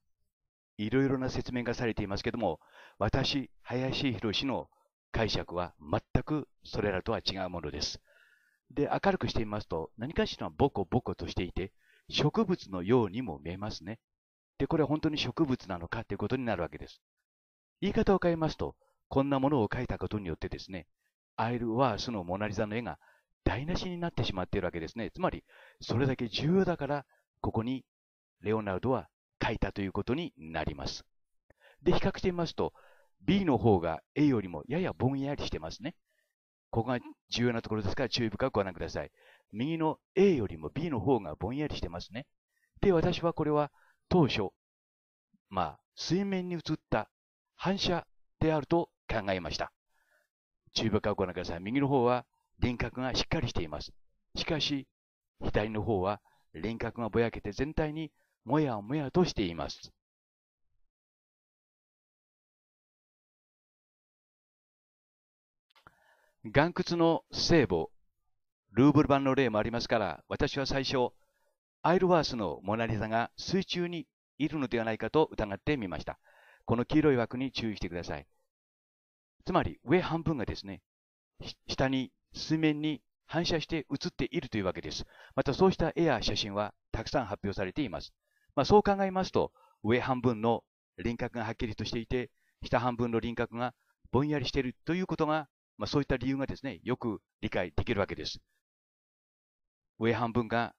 いろいろな説明がされていますけども、私、林博士の解釈は全くそれらとは違うものです。で、明るくしてみますと、何かしらボコボコとしていて、植物のようにも見えますね。で、これは本当に植物なのかということになるわけです。言い方を変えますと、こんなものを描いたことによってですね、アイル・ワースのモナリザの絵が台無しになってしまっているわけですね。つまり、それだけ重要だから、ここにレオナルドは書いたということになります。で、比較してみますと、B の方が A よりもややぼんやりしてますね。ここが重要なところですから注意深くご覧ください。右の A よりも B の方がぼんやりしてますね。で、私はこれは当初、まあ、水面に映った反射であると考えました。注意深くご覧ください。右の方は輪郭がしっかりしています。しかし、左の方は輪郭がぼやけて全体にもやもやとしています。岩窟の聖母、ルーブル版の例もありますから、私は最初、アイルワースのモナリザが水中にいるのではないかと疑ってみました。この黄色い枠に注意してください。つまり、上半分がですね、下に、水面に反射して映っているというわけです。またそうした絵や写真はたくさん発表されています。まあ、そう考えますと、上半分の輪郭がはっきりとしていて、下半分の輪郭がぼんやりしているということが、まあ、そういった理由がですね、よく理解できるわけです。上半分が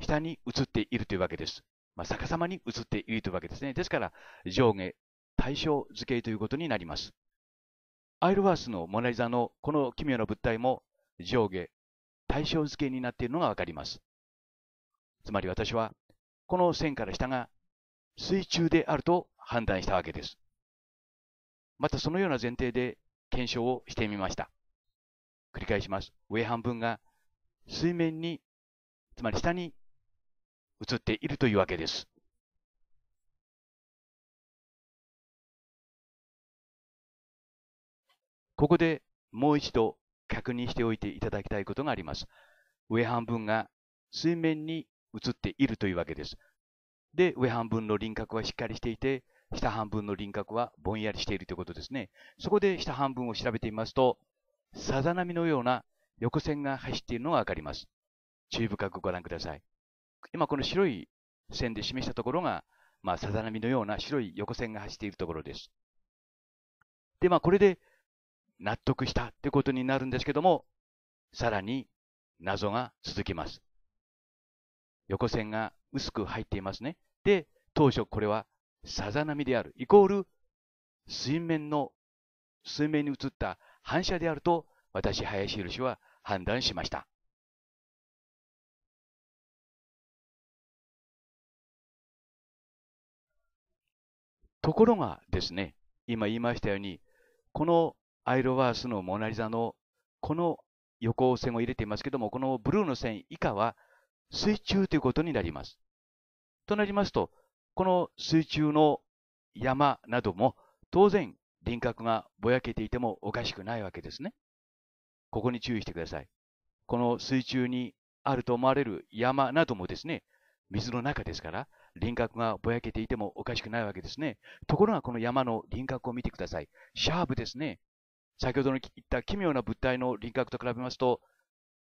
下に映っているというわけです。まあ、逆さまに映っているというわけですね。ですから、上下対称図形ということになります。アイルワースのモナリザのこの奇妙な物体も上下対称図形になっているのがわかります。つまり私はこの線から下が水中であると判断したわけです。またそのような前提で検証をしてみました。繰り返します。上半分が水面に、つまり下に映っているというわけです。ここでもう一度確認しておいていただきたいことがあります。上半分が水面に移っているというわけです。で、上半分の輪郭はしっかりしていて、下半分の輪郭はぼんやりしているということですね。そこで下半分を調べてみますと、さざ波のような横線が走っているのがわかります。注意深くご覧ください。今この白い線で示したところが、まあ、さざ波のような白い横線が走っているところです。で、まあ、これで納得したってことになるんですけども、さらに謎が続きます。横線が薄く入っていますね。で、当初これはさざ波である、イコール水面の、水面に映った反射であると、私、林宏は判断しました。ところがですね、今言いましたように、このアイロワースのモナリザのこの横線を入れていますけども、このブルーの線以下は水中ということになります。となりますと、この水中の山なども当然輪郭がぼやけていてもおかしくないわけですね。ここに注意してください。この水中にあると思われる山などもですね、水の中ですから輪郭がぼやけていてもおかしくないわけですね。ところがこの山の輪郭を見てください。シャープですね。先ほどの言った奇妙な物体の輪郭と比べますと、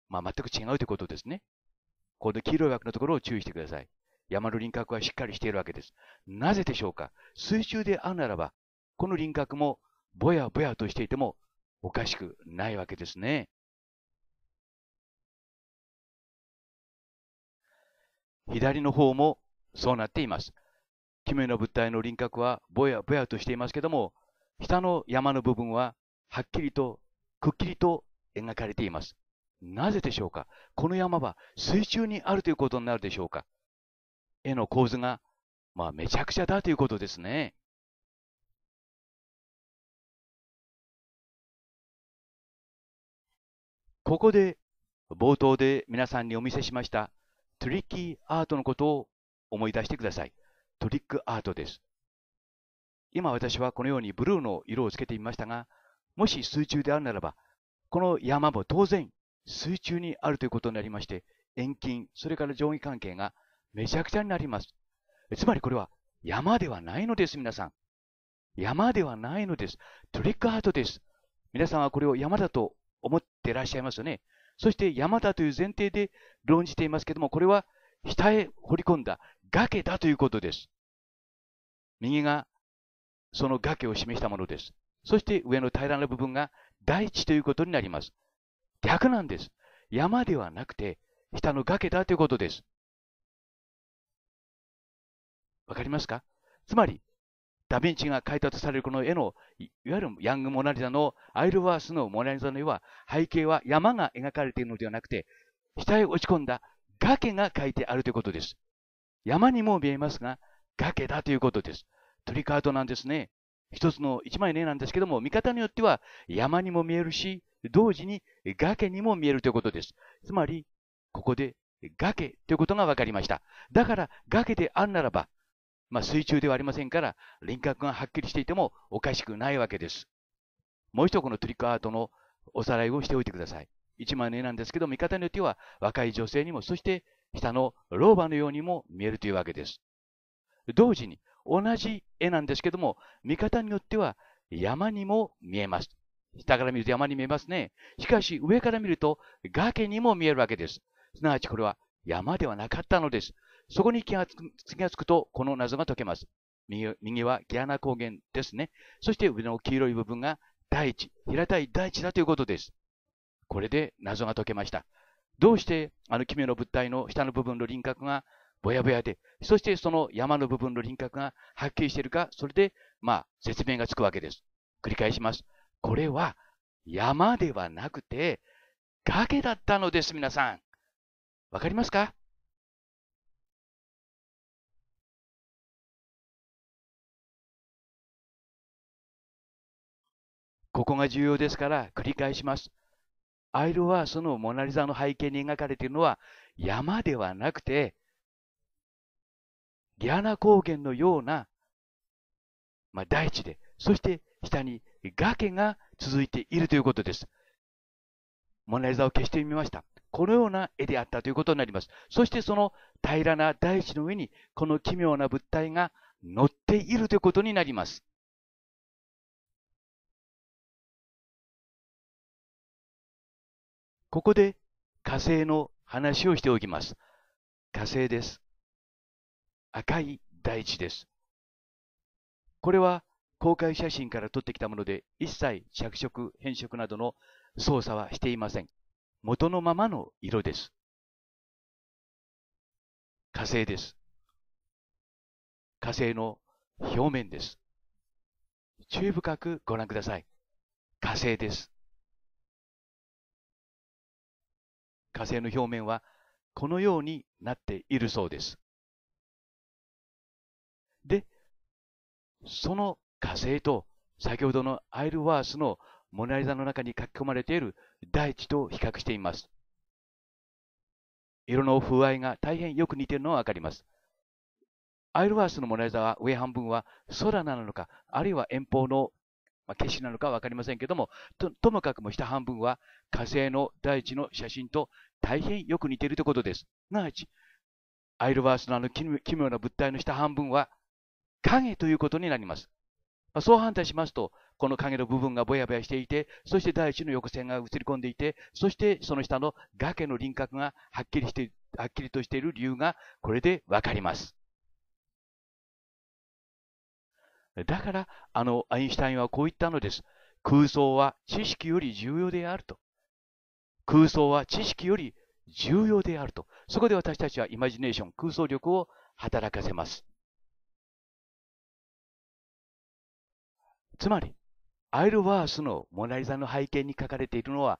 まあ、全く違うということですね。この黄色い枠のところを注意してください。山の輪郭はしっかりしているわけです。なぜでしょうか水中であるならば、この輪郭もぼやぼやとしていてもおかしくないわけですね。左の方もそうなっています。奇妙な物体の輪郭はぼやぼやとしていますけども、下の山の部分ははっきりとくっきりと描かれています。なぜでしょうかこの山は水中にあるということになるでしょうか絵の構図が、まあ、めちゃくちゃだということですね。ここで冒頭で皆さんにお見せしましたトリッキーアートのことを思い出してください。トリックアートです。今私はこのようにブルーの色をつけてみましたが、もし水中であるならば、この山も当然水中にあるということになりまして、遠近、それから上位関係がめちゃくちゃになります。つまりこれは山ではないのです、皆さん。山ではないのです。トリックアートです。皆さんはこれを山だと思ってらっしゃいますよね。そして山だという前提で論じていますけども、これは下へ掘り込んだ崖だということです。右がその崖を示したものです。そして上の平らな部分が大地ということになります。逆なんです。山ではなくて、下の崖だということです。わかりますかつまり、ダヴィンチが開拓されるこの絵の、いわゆるヤング・モナリザの、アイルワースのモナリザの絵は、背景は山が描かれているのではなくて、下へ落ち込んだ崖が描いてあるということです。山にも見えますが、崖だということです。トリカートなんですね。一つの一枚の絵なんですけども、見方によっては山にも見えるし、同時に崖にも見えるということです。つまり、ここで崖ということが分かりました。だから崖であるならば、まあ、水中ではありませんから、輪郭がはっきりしていてもおかしくないわけです。もう一度このトリックアートのおさらいをしておいてください。一枚の絵なんですけど、見方によっては若い女性にも、そして下の老婆のようにも見えるというわけです。同時に、同じ絵なんですけども、見方によっては山にも見えます。下から見ると山に見えますね。しかし上から見ると崖にも見えるわけです。すなわちこれは山ではなかったのです。そこに気がつくがつくとこの謎が解けます。右右はギアナ高原ですね。そして上の黄色い部分が大地、平たい大地だということです。これで謎が解けました。どうしてあの奇妙な物体の下の部分の輪郭がぼやぼやで、そしてその山の部分の輪郭がはっきりしているか、それで、まあ、説明がつくわけです。繰り返します。これは山ではなくて崖だったのです、皆さん。わかりますかここが重要ですから繰り返します。アイロはそのモナリザの背景に描かれているのは山ではなくてギアナ高原のような、まあ、大地で、そして下に崖が続いているということです。モナリザを消してみました。このような絵であったということになります。そしてその平らな大地の上に、この奇妙な物体が乗っているということになります。ここで火星の話をしておきます。火星です。赤い大地です。これは公開写真から撮ってきたもので、一切着色、変色などの操作はしていません。元のままの色です。火星です。火星の表面です。注意深くご覧ください。火星です。火星の表面はこのようになっているそうです。で、その火星と、先ほどのアイルワースのモナリザの中に書き込まれている大地と比較しています。色の風合いが大変よく似ているのはわかります。アイルワースのモナリザは上半分は空なのか、あるいは遠方のま色なのか分かりませんけどもと、ともかくも下半分は火星の大地の写真と大変よく似ているということです。なわち、アイルワースのあの奇妙な物体の下半分は影ということになります。まあ、そう判断しますと、この影の部分がぼやぼやしていて、そして第一の横線が映り込んでいて、そしてその下の崖の輪郭がはっきりして、はっきりとしている理由がこれでわかります。だから、あの、アインシュタインはこう言ったのです。空想は知識より重要であると。空想は知識より重要であると。そこで私たちはイマジネーション、空想力を働かせます。つまり、アイルワースのモナリザの背景に書かれているのは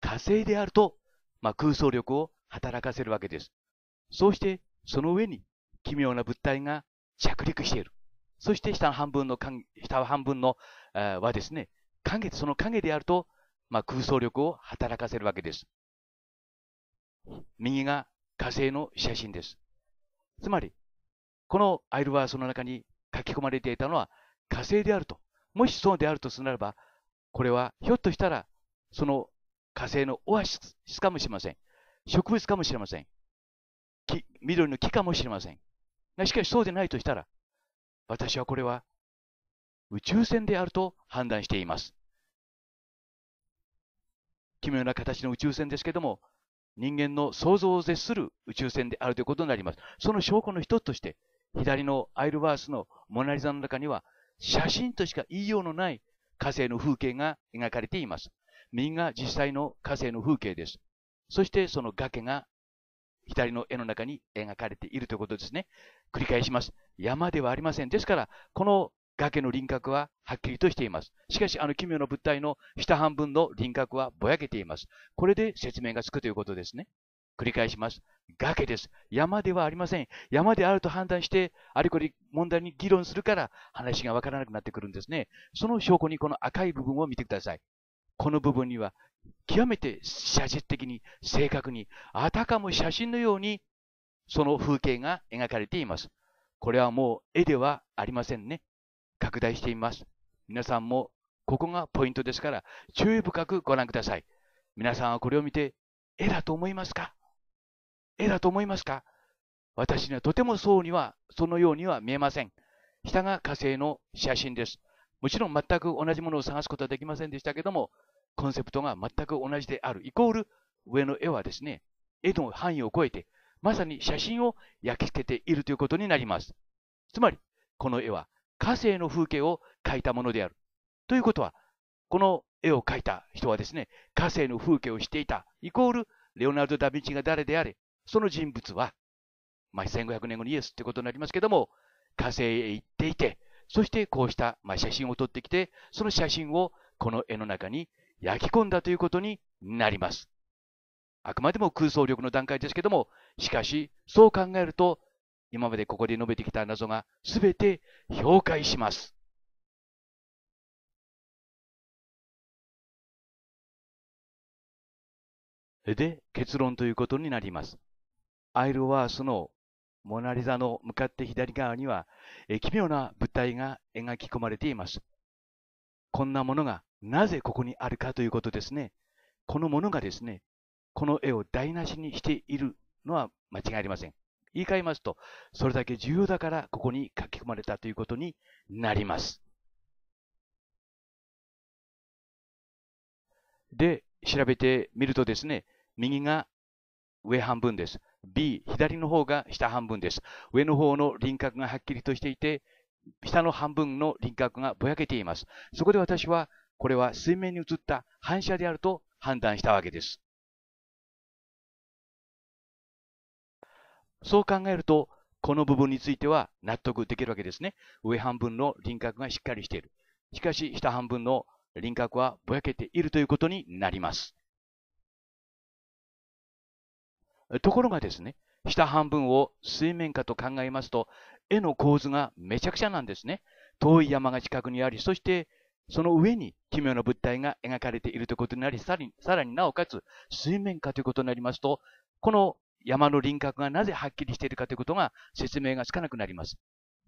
火星であると、まあ、空想力を働かせるわけです。そうしてその上に奇妙な物体が着陸している。そして下半分の、下半分の、えー、はですね、影、その影であると、まあ、空想力を働かせるわけです。右が火星の写真です。つまり、このアイルワースの中に書き込まれていたのは火星であると、もしそうであるとするならば、これはひょっとしたら、その火星のオアシスかもしれません。植物かもしれません。木緑の木かもしれません。しかしそうでないとしたら、私はこれは宇宙船であると判断しています。奇妙な形の宇宙船ですけども、人間の想像を絶する宇宙船であるということになります。その証拠の一つとして、左のアイルバースのモナリザの中には、写真としか言いようのない火星の風景が描かれています。右が実際の火星の風景です。そしてその崖が左の絵の中に描かれているということですね。繰り返します。山ではありません。ですから、この崖の輪郭ははっきりとしています。しかし、あの奇妙な物体の下半分の輪郭はぼやけています。これで説明がつくということですね。繰り返します。崖です。山ではありません。山であると判断して、あれこれ問題に議論するから話がわからなくなってくるんですね。その証拠にこの赤い部分を見てください。この部分には極めて写実的に正確に、あたかも写真のようにその風景が描かれています。これはもう絵ではありませんね。拡大しています。皆さんもここがポイントですから注意深くご覧ください。皆さんはこれを見て絵だと思いますか絵だと思いますか私にはとてもそうには、そのようには見えません。下が火星の写真です。もちろん全く同じものを探すことはできませんでしたけども、コンセプトが全く同じである。イコール、上の絵はですね、絵の範囲を超えて、まさに写真を焼き付けているということになります。つまり、この絵は火星の風景を描いたものである。ということは、この絵を描いた人はですね、火星の風景をしていた、イコール、レオナルド・ダ・ヴィンチが誰であれ、その人物は、まあ、1500年後にイエスってことになりますけども、火星へ行っていて、そしてこうした、まあ、写真を撮ってきて、その写真をこの絵の中に焼き込んだということになります。あくまでも空想力の段階ですけども、しかし、そう考えると、今までここで述べてきた謎が全て評価します。で、結論ということになります。アイルワースのモナリザの向かって左側には、え奇妙な物体が描き込まれています。こんなものがなぜここにあるかということですね。このものがですね、この絵を台無しにしているのは間違いありません。言い換えますと、それだけ重要だからここに書き込まれたということになります。で、調べてみるとですね、右が上半分です。B、左の方が下半分です。上の方の輪郭がはっきりとしていて、下の半分の輪郭がぼやけています。そこで私は、これは水面に映った反射であると判断したわけです。そう考えると、この部分については納得できるわけですね。上半分の輪郭がしっかりしている。しかし、下半分の輪郭はぼやけているということになります。ところがですね、下半分を水面下と考えますと、絵の構図がめちゃくちゃなんですね。遠い山が近くにあり、そしてその上に奇妙な物体が描かれているということになり、さらになおかつ水面下ということになりますと、この山の輪郭がなぜはっきりしているかということが説明がつかなくなります。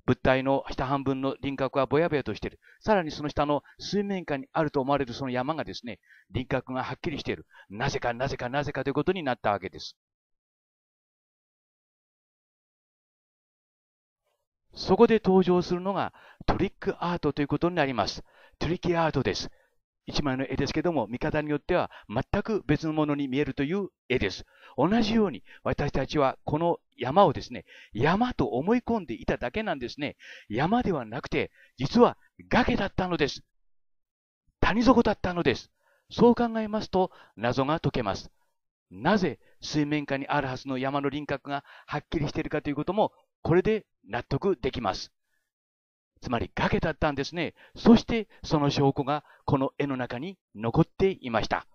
物体の下半分の輪郭はぼやぼやとしている。さらにその下の水面下にあると思われるその山がですね、輪郭がはっきりしている。なぜかなぜかなぜかということになったわけです。そこで登場するのがトリックアートということになります。トリッキーアートです。一枚の絵ですけども、見方によっては全く別のものに見えるという絵です。同じように私たちはこの山をですね、山と思い込んでいただけなんですね。山ではなくて、実は崖だったのです。谷底だったのです。そう考えますと謎が解けます。なぜ水面下にあるはずの山の輪郭がはっきりしているかということも、これで納得できます。つまり崖だったんですね。そしてその証拠がこの絵の中に残っていました。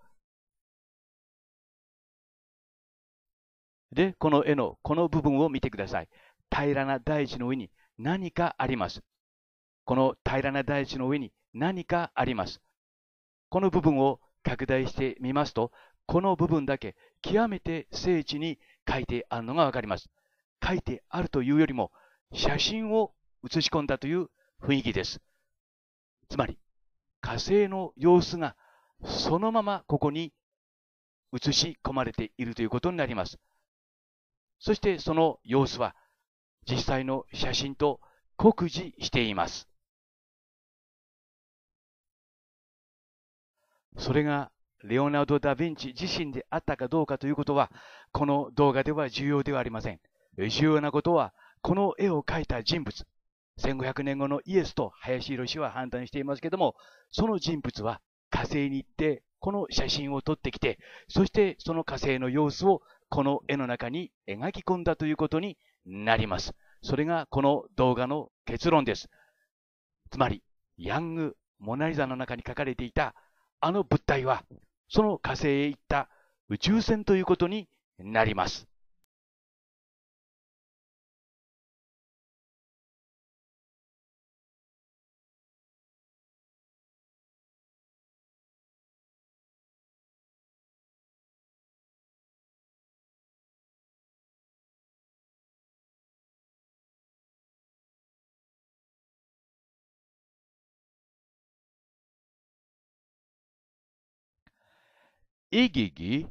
で、この絵のこの部分を見てください。平らな大地の上に何かあります。この平らな大地の上に何かあります。この部分を拡大してみますと、この部分だけ極めて精緻に書いてあるのがわかります。書いてあるというよりも、写真を写し込んだという雰囲気です。つまり、火星の様子がそのままここに写し込まれているということになります。そしてその様子は実際の写真と酷似しています。それがレオナルド・ダ・ヴィンチ自身であったかどうかということは、この動画では重要ではありません。重要なことは、この絵を描いた人物、1500年後のイエスと林博士は判断していますけども、その人物は火星に行って、この写真を撮ってきて、そしてその火星の様子をこの絵の中に描き込んだということになります。それがこの動画の結論です。つまり、ヤング・モナリザの中に書かれていたあの物体は、その火星へ行った宇宙船ということになります。Igigi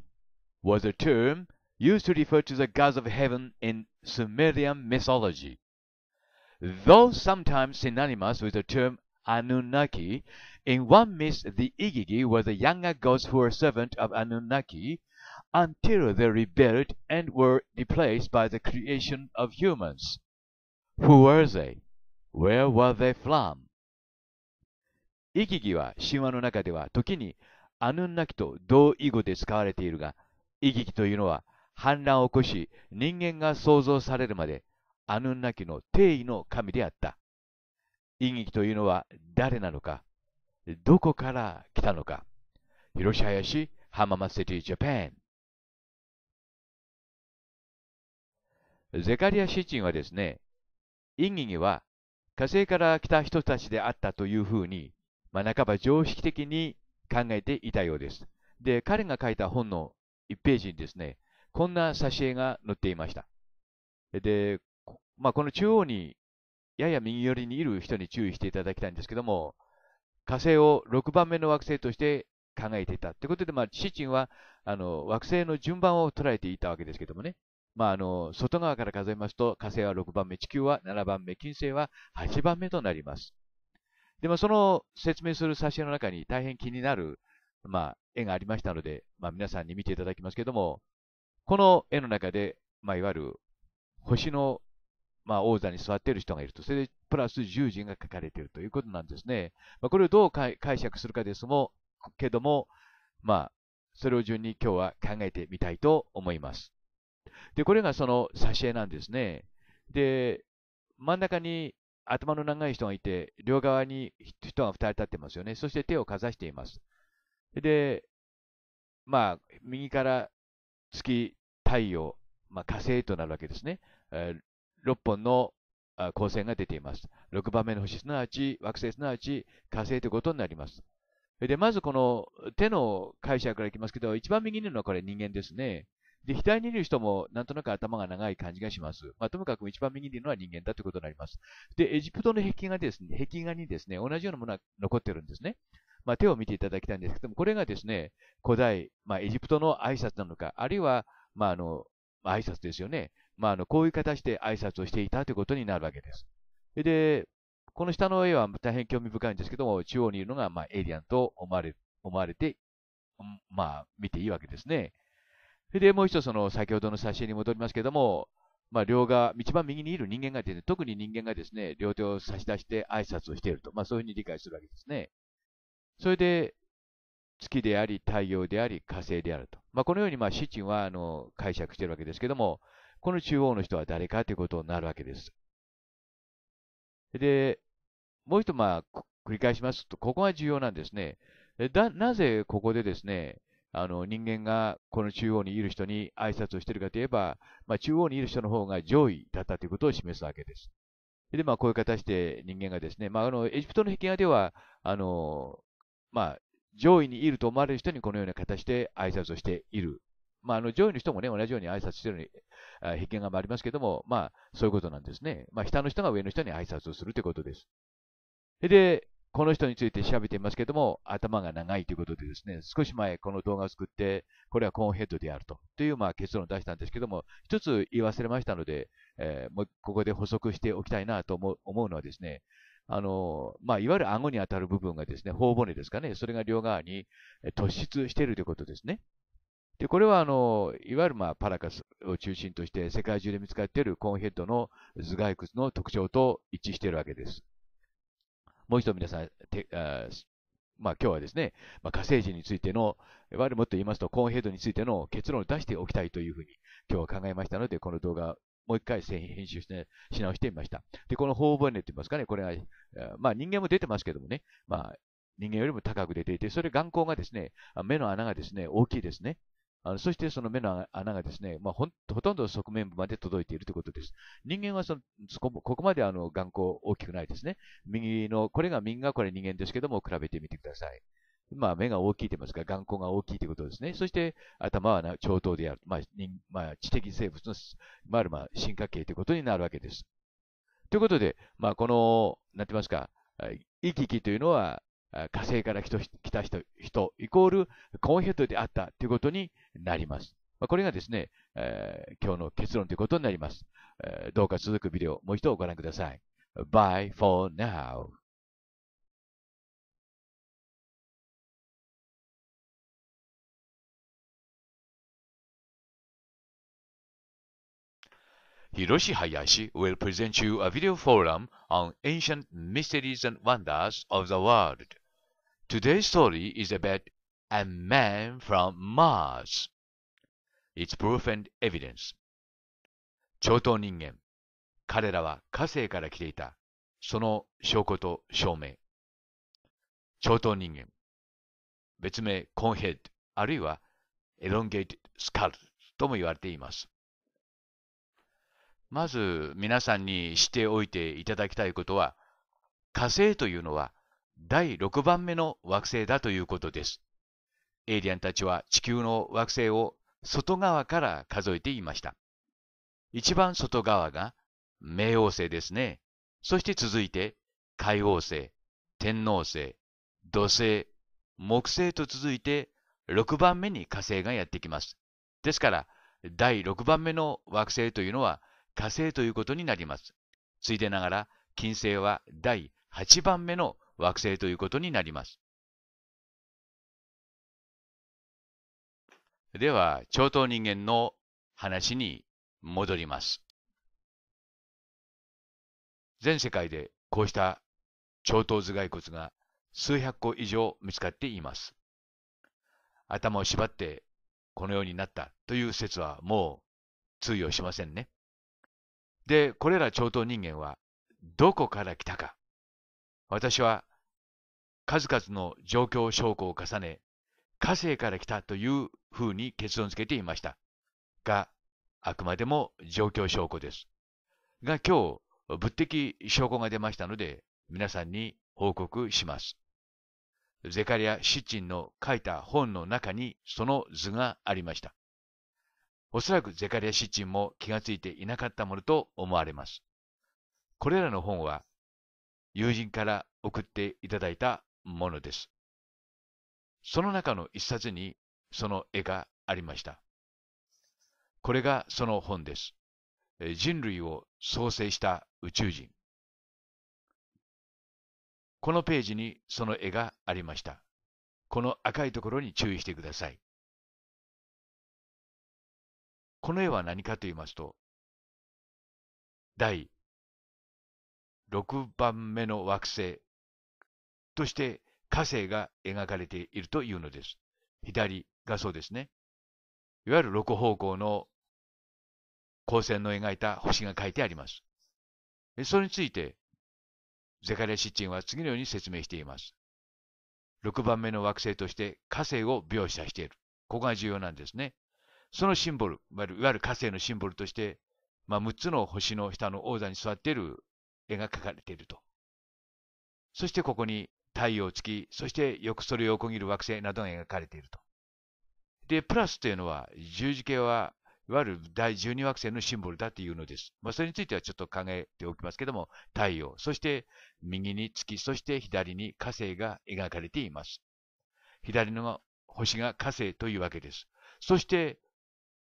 was a term used to refer to the gods of heaven in Sumerian mythology. Though sometimes synonymous with the term Anunnaki, in one myth the Igigi were the younger gods who were servants of Anunnaki until they rebelled and were replaced by the creation of humans. Who were they? Where were they from? イギギは神話の中では時にアヌンナキと同意語で使われているが、イギキというのは反乱を起こし人間が創造されるまでアヌンナキの定位の神であった。イギキというのは誰なのか、どこから来たのか。広島浜松シティジャパン。ゼカリア・シチンはですね、イギギは火星から来た人たちであったというふうに、まあ、半ば常識的に考えていたようです。で、彼が書いた本の1ページにですね、こんな挿絵が載っていました。で、まあ、この中央に、やや右寄りにいる人に注意していただきたいんですけども、火星を6番目の惑星として考えていた。ということで、まあ、シチンは、あの、惑星の順番を捉えていたわけですけどもね。まあ、あの、外側から数えますと、火星は6番目、地球は7番目、金星は8番目となります。で、まあ、その説明する冊子の中に大変気になる、まあ、絵がありましたので、まあ、皆さんに見ていただきますけども、この絵の中で、まあ、いわゆる星の、まあ、王座に座っている人がいると、それでプラス十人が書かれているということなんですね。まあ、これをどう解釈するかですも、けども、まあ、それを順に今日は考えてみたいと思います。で、これがその挿絵なんですね。で、真ん中に頭の長い人がいて、両側に人が2人立ってますよね。そして手をかざしています。で、まあ、右から月、太陽、まあ、火星となるわけですね。えー、6本の光線が出ています。6番目の星、すなわち惑星、すなわち火星ということになります。で、まずこの手の解釈からいきますけど、一番右にいるのはこれ人間ですね。で、左にいる人もなんとなく頭が長い感じがします。まあ、ともかく一番右にいるのは人間だということになります。で、エジプトの壁画ですね、壁画にですね、同じようなものが残ってるんですね。まあ、手を見ていただきたいんですけども、これがですね、古代、まあ、エジプトの挨拶なのか、あるいは、まあ、あの、まあ、挨拶ですよね。まあ、あの、こういう形で挨拶をしていたということになるわけです。で、この下の絵は大変興味深いんですけども、中央にいるのが、まあ、エイリアンと思われ、思われて、まあ、見ていいわけですね。それでもう一つ、その、先ほどの写真に戻りますけども、まあ、両側、一番右にいる人間がいて、特に人間がですね、両手を差し出して挨拶をしていると。まあ、そういうふうに理解するわけですね。それで、月であり、太陽であり、火星であると。まあ、このように、まあ、シチンは、あの、解釈しているわけですけども、この中央の人は誰かということになるわけです。で、もう一度、まあ、繰り返しますと、ここが重要なんですね。なぜここでですね、あの、人間がこの中央にいる人に挨拶をしているかといえば、まあ、中央にいる人の方が上位だったということを示すわけです。で、まあ、こういう形で人間がですね、まあ、あの、エジプトの壁画では、あの、まあ、上位にいると思われる人にこのような形で挨拶をしている。まあ、あの、上位の人もね、同じように挨拶しているに、壁画もありますけども、まあ、そういうことなんですね。まあ、下の人が上の人に挨拶をするということです。で、この人について調べていますけども、頭が長いということでですね、少し前この動画を作って、これはコーンヘッドであると、というまあ結論を出したんですけども、一つ言い忘れましたので、えー、もうここで補足しておきたいなと思う思うのはですね、あの、まあ、いわゆる顎に当たる部分がですね、頬骨ですかね、それが両側に突出しているということですね。で、これはあの、いわゆるまあパラカスを中心として世界中で見つかっているコーンヘッドの頭蓋骨の特徴と一致しているわけです。もう一度皆さん、てあまあ、今日はですね、まあ、火星人についての、いわゆるもっと言いますと、コーンヘッドについての結論を出しておきたいというふうに今日は考えましたので、この動画、もう一回編集し,、て、し直してみました。で、この頬骨って言いますかね、これは、まあ人間も出てますけどもね、まあ人間よりも高く出ていて、それ眼光がですね、目の穴がですね、大きいですね。あの、そしてその目の穴がですね、まあ、ほほとんど側面部まで届いているということです。人間はその、そこ、ここまであの、眼光大きくないですね。右の、これが右がこれ人間ですけども、比べてみてください。まあ、目が大きいと言いますか、眼光が大きいということですね。そして、頭は長頭である。まあ、人まあ、知的生物の、まあ、進化系ということになるわけです。ということで、まあ、この、なんて言いますか、生き生きというのは、火星から来た人、人イコール、コンヘッドであったということになります。これがですね、えー、今日の結論ということになります、えー、どうか続くビデオ、もう一度ご覧ください。Bye for now. Hiroshi Hayashi will present you a video forum on ancient mysteries and wonders of the world. Today's story is about a man from Mars. It's proof and evidence. 超等人間。彼らは火星から来ていた。その証拠と証明。超等人間。別名コンヘッド、あるいはエロンゲイテッドスカルとも言われています。まず皆さんに知っておいていただきたいことは、火星というのは第6番目の惑星だということです。エイリアンたちは地球の惑星を外側から数えていました。一番外側が冥王星ですね。そして続いて海王星、天王星、土星、木星と続いて6番目に火星がやってきます。ですから、第6番目の惑星というのは火星ということになります。ついでながら、金星は第8番目の惑星ということになります。では、超等人間の話に戻ります。全世界でこうした超頭頭蓋骨が数百個以上見つかっています。頭を縛ってこのようになったという説はもう通用しませんね。で、これら超頭人間はどこから来たか。私は数々の状況証拠を重ね火星から来たというふうに結論付けていました。が、あくまでも状況証拠です。が今日、物的証拠が出ましたので、皆さんに報告します。ゼカリア・シッチンの書いた本の中にその図がありました。おそらくゼカリア・シッチンも気がついていなかったものと思われます。これらの本は友人から送っていただいたものです。その中の一冊にその絵がありました。これがその本です。人類を創生した宇宙人。このページにその絵がありました。この赤いところに注意してください。この絵は何かと言いますと、第6番目の惑星として火星が描かれているというのです。左がそうですね。いわゆる6方向の光線の描いた星が書いてあります。それについて、ゼカリア・シッチンは次のように説明しています。6番目の惑星として火星を描写している。ここが重要なんですね。そのシンボル、いわゆる火星のシンボルとして、まあ、6つの星の下の王座に座っている絵が描かれていると。そしてここに太陽、月、そしてよくそれを横切る惑星などが描かれていると。で、プラスというのは、十字形はいわゆる第十二惑星のシンボルだというのです。まあ、それについてはちょっと考えておきますけども、太陽、そして右に月、そして左に火星が描かれています。左の星が火星というわけです。そして、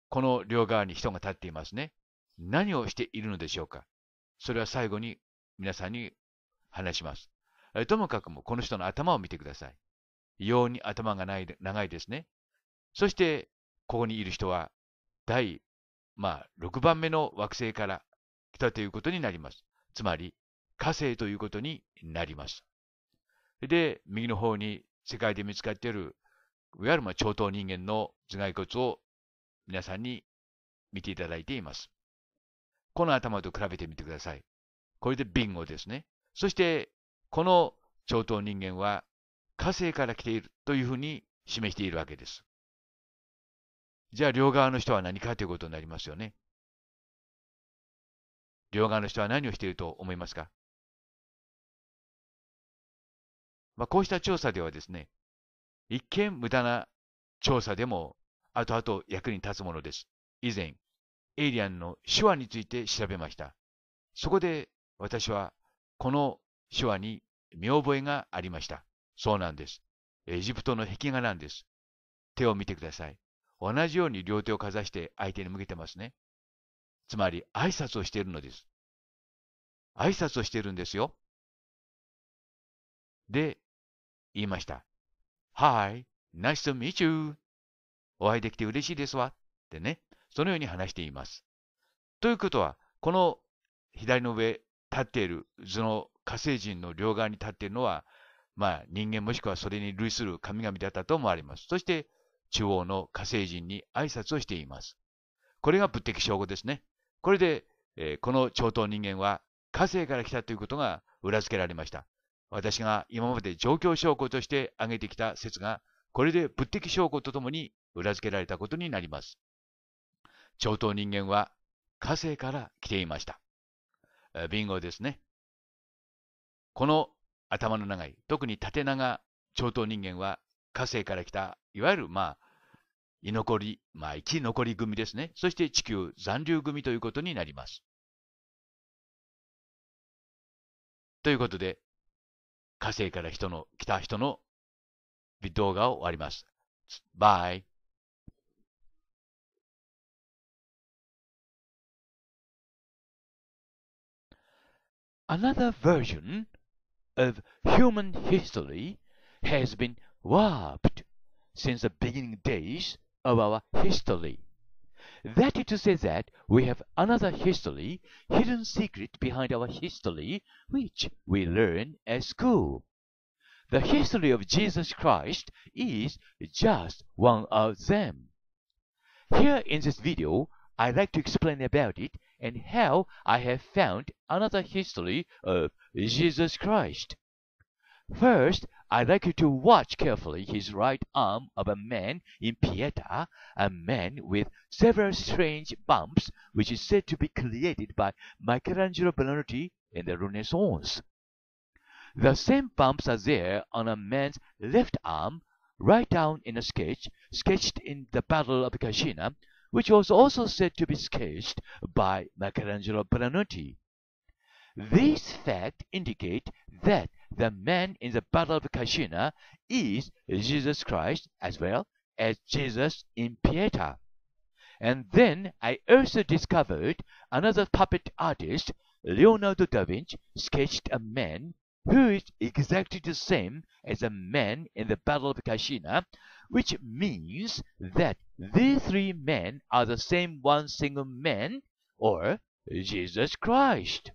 この両側に人が立っていますね。何をしているのでしょうかそれは最後に皆さんに話します。ともかくもこの人の頭を見てください。異様に頭がない長いですね。そして、ここにいる人は、第、まあ、6番目の惑星から来たということになります。つまり、火星ということになります。で、右の方に世界で見つかっている、いわゆるまあ超等人間の頭蓋骨を皆さんに見ていただいています。この頭と比べてみてください。これでビンゴですね。そして、この超等人間は火星から来ているというふうに示しているわけです。じゃあ両側の人は何かということになりますよね。両側の人は何をしていると思いますか、まあ、こうした調査ではですね、一見無駄な調査でも後々役に立つものです。以前、エイリアンの手話について調べました。そこで私はこの手話に見覚えがありました。そうなんです。エジプトの壁画なんです。手を見てください。同じように両手をかざして相手に向けてますね。つまり挨拶をしているのです。挨拶をしているんですよ。で、言いました。Hi, nice to meet you. お会いできて嬉しいですわ。ってね、そのように話しています。ということは、この左の上、立っている、その火星人の両側に立っているのは、まあ、人間もしくはそれに類する神々だったと思われます。そして、中央の火星人に挨拶をしています。これが物的証拠ですね。これで、えー、この超党人間は火星から来たということが裏付けられました。私が今まで状況証拠として挙げてきた説が、これで物的証拠とともに裏付けられたことになります。超党人間は火星から来ていました。ビンゴですね。この頭の長い、特に縦長超頭人間は、火星から来た、いわゆる、まあ、居残り、まあ、生き残り組ですね。そして地球残留組ということになります。ということで、火星から人の、来た人の動画を終わります。バイ。Another version of human history has been warped since the beginning days of our history. That is to say that we have another history, hidden secret behind our history, which we learn at school. The history of Jesus Christ is just one of them. Here in this video, I'd like to explain about it and how I have found another history of Jesus Christ. First, I'd like you to watch carefully his right arm of a man in Pieta, a man with several strange bumps, which is said to be created by Michelangelo Buonarroti in the Renaissance. The same bumps are there on a man's left arm, right down in a sketch sketched in the Battle of Cascina, which was also said to be sketched by Michelangelo Buonarroti. These facts indicate that the man in the Battle of Cascina is Jesus Christ as well as Jesus in Pietà. And then I also discovered another puppet artist, Leonardo da Vinci, sketched a man who is exactly the same as a man in the Battle of Kashina, which means that these three men are the same one single man, or Jesus Christ.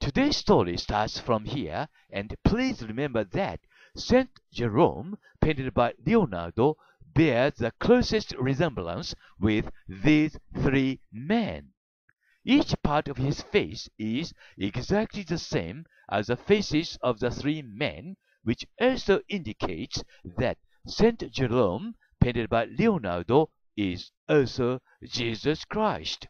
Today's story starts from here, and please remember that St. Jerome, painted by Leonardo, bears the closest resemblance with these three men. Each part of his face is exactly the same are the faces of the three men, which also indicates that Saint Jerome, painted by Leonardo, is also Jesus Christ.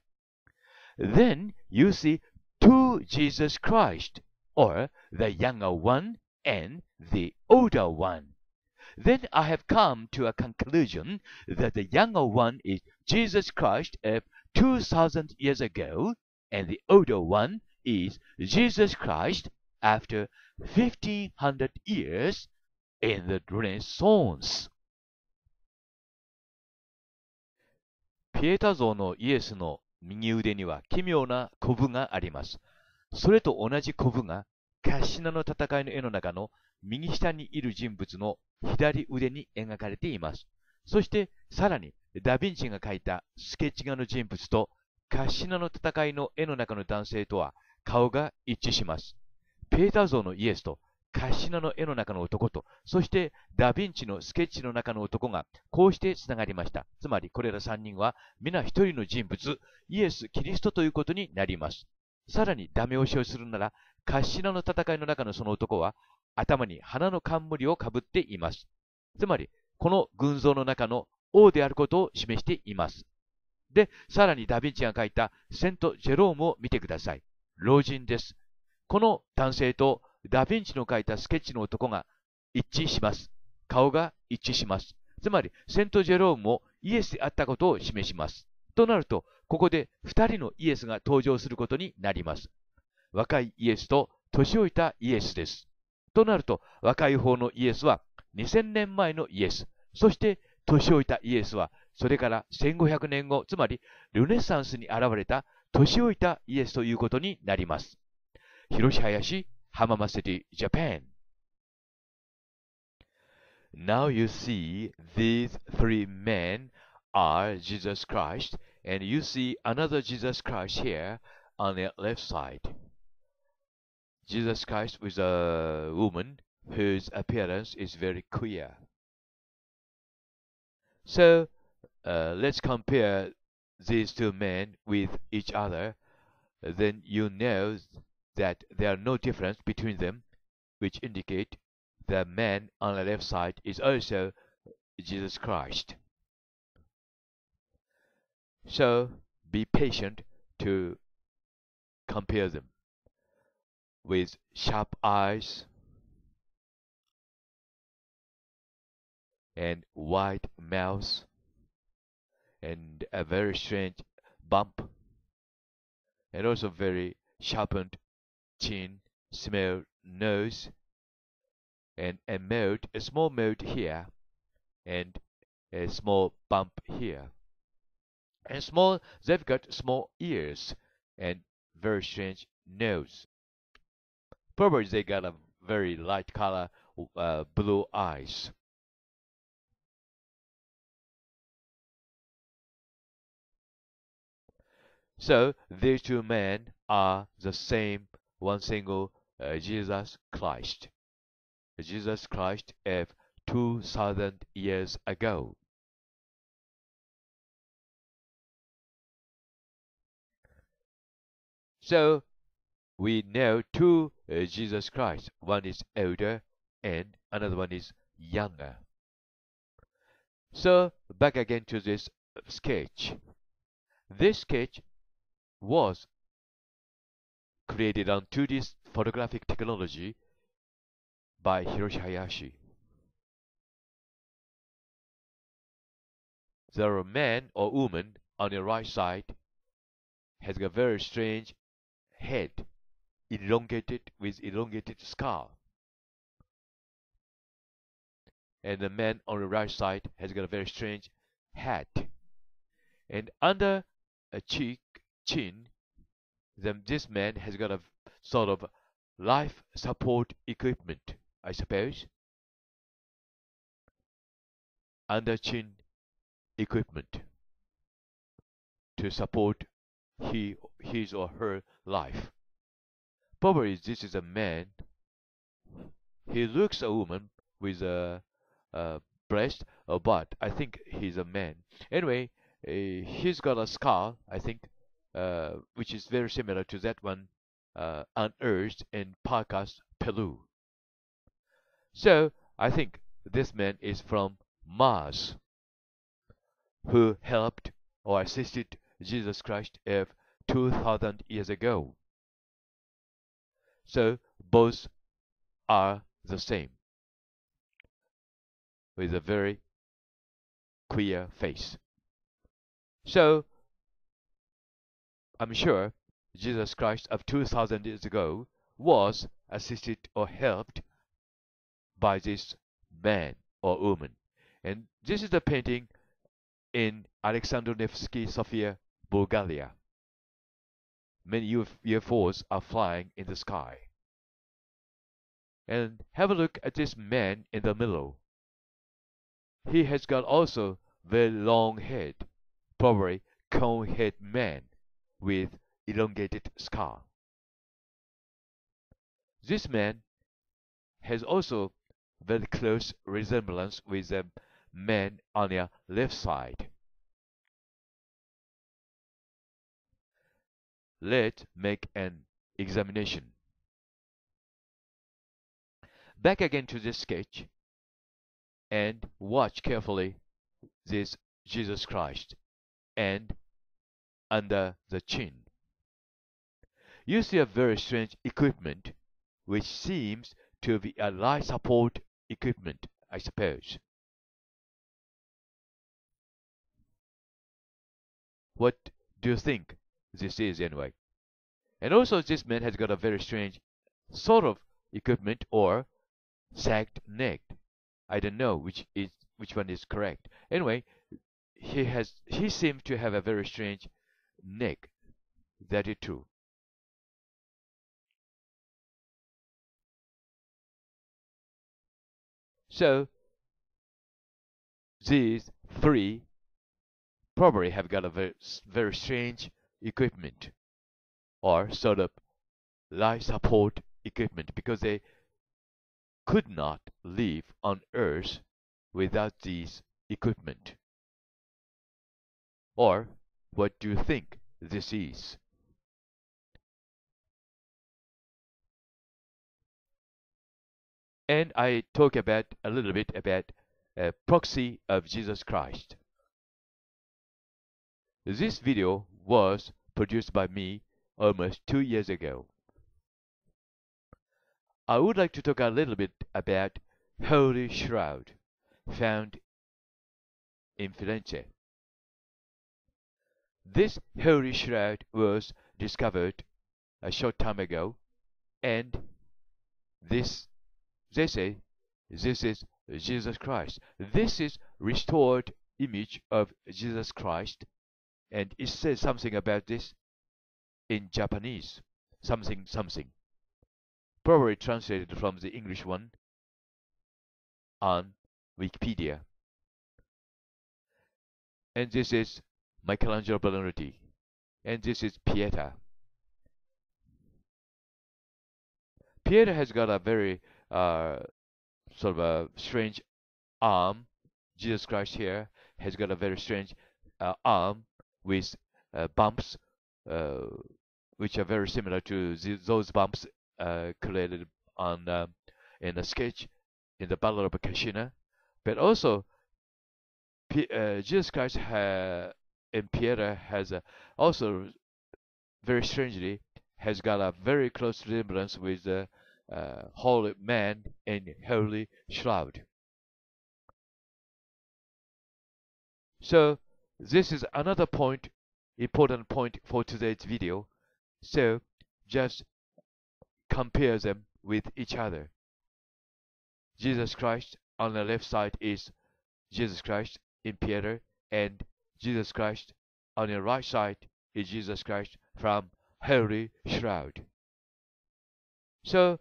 Then you see two Jesus Christ, or the younger one and the older one. Then I have come to a conclusion that the younger one is Jesus Christ of 2000 years ago, and the older one is Jesus Christ after 1500 years in the Renaissance. ピエタ像のイエスの右腕には奇妙なコブがあります。それと同じコブがカシナの戦いの絵の中の右下にいる人物の左腕に描かれています。そしてさらにダヴィンチが描いたスケッチ画の人物とカシナの戦いの絵の中の男性とは顔が一致します。ペーター像のイエスと、カシナの絵の中の男と、そしてダ・ヴィンチのスケッチの中の男がこうしてながりました。つまりこれら3人は皆一人の人物、イエス・キリストということになります。さらにダメ押しをするなら、カシナの戦いの中のその男は頭に花の冠をかぶっています。つまり、この群像の中の王であることを示しています。で、さらにダ・ヴィンチが書いたセント・ジェロームを見てください。老人です。この男性とダヴィンチの描いたスケッチの男が一致します。顔が一致します。つまり、セント・ジェロームもイエスであったことを示します。となると、ここで2人のイエスが登場することになります。若いイエスと年老いたイエスです。となると、若い方のイエスは2000年前のイエス、そして年老いたイエスは、それから1500年後、つまりルネサンスに現れた年老いたイエスということになります。Hiroshi Hayashi, Hamama City, Japan. Now you see these three men are Jesus Christ, and you see another Jesus Christ here on the left side. Jesus Christ with a woman whose appearance is very queer. So uh, let's compare these two men with each other. Then you know that there are no difference between them, which indicate the man on the left side is also Jesus Christ. So be patient to compare them with sharp eyes and wide mouth and a very strange bump and also very sharpened chin, smell, nose, and a mold, a small mold here, and a small bump here. And small, they've got small ears and very strange nose. Probably they got a very light color uh, blue eyes. So these two men are the same one single uh, Jesus Christ. Jesus Christ of 2000 years ago. So we know two uh, Jesus Christ. One is older and another one is younger. So back again to this sketch. This sketch was created on 2D photographic technology by Hiroshi Hayashi. There a man or woman on your right side has a very strange head, elongated with elongated skull. And the man on the right side has got a very strange hat. And under a cheek, chin, then this man has got a sort of life support equipment, I suppose. Under chin equipment to support he, his or her life. Probably this is a man. He looks a woman with a, a breast, uh, but I think he's a man. Anyway, uh, he's got a scar, I think, uh, which is very similar to that one uh, unearthed in parkas Peru. So I think this man is from Mars, who helped or assisted Jesus Christ of 2000 years ago. So both are the same, with a very queer face. So I'm sure Jesus Christ of 2000 years ago was assisted or helped by this man or woman. And this is the painting in Alexander Nevsky Sofia, Bulgaria. Many UFOs are flying in the sky. And have a look at this man in the middle. He has got also very long head, probably cone head man with elongated scar. This man has also very close resemblance with the man on your left side. Let's make an examination. Back again to this sketch and watch carefully this Jesus Christ and under the chin. You see a very strange equipment, which seems to be a life support equipment, I suppose. What do you think this is anyway? And also this man has got a very strange sort of equipment or sagged neck. I don't know which is which one is correct. Anyway, he has he seems to have a very strange Neg. 32. So these three probably have got a very, very strange equipment or sort of life support equipment because they could not live on Earth without these equipment. Or what do you think this is? And I talk about a little bit about a proxy of Jesus Christ. This video was produced by me almost two years ago. I would like to talk a little bit about Holy Shroud found in Firenze. This holy shroud was discovered a short time ago, and this they say this is Jesus Christ. This is restored image of Jesus Christ, and it says something about this in Japanese, something something, probably translated from the English one on Wikipedia. And this is Michelangelo Belluti, and this is Pieta. Pieta has got a very uh, sort of a strange arm. Jesus Christ here has got a very strange uh, arm with uh, bumps, uh, which are very similar to those bumps uh, created on um, in a sketch in the Battle of Kashina. But also, P Jesus Christ has and Peter has a, also very strangely has got a very close resemblance with the uh, holy man and holy shroud. So this is another point, important point for today's video. So just compare them with each other. Jesus Christ on the left side is Jesus Christ in Peter and Jesus Christ. On your right side is Jesus Christ from Holy Shroud. So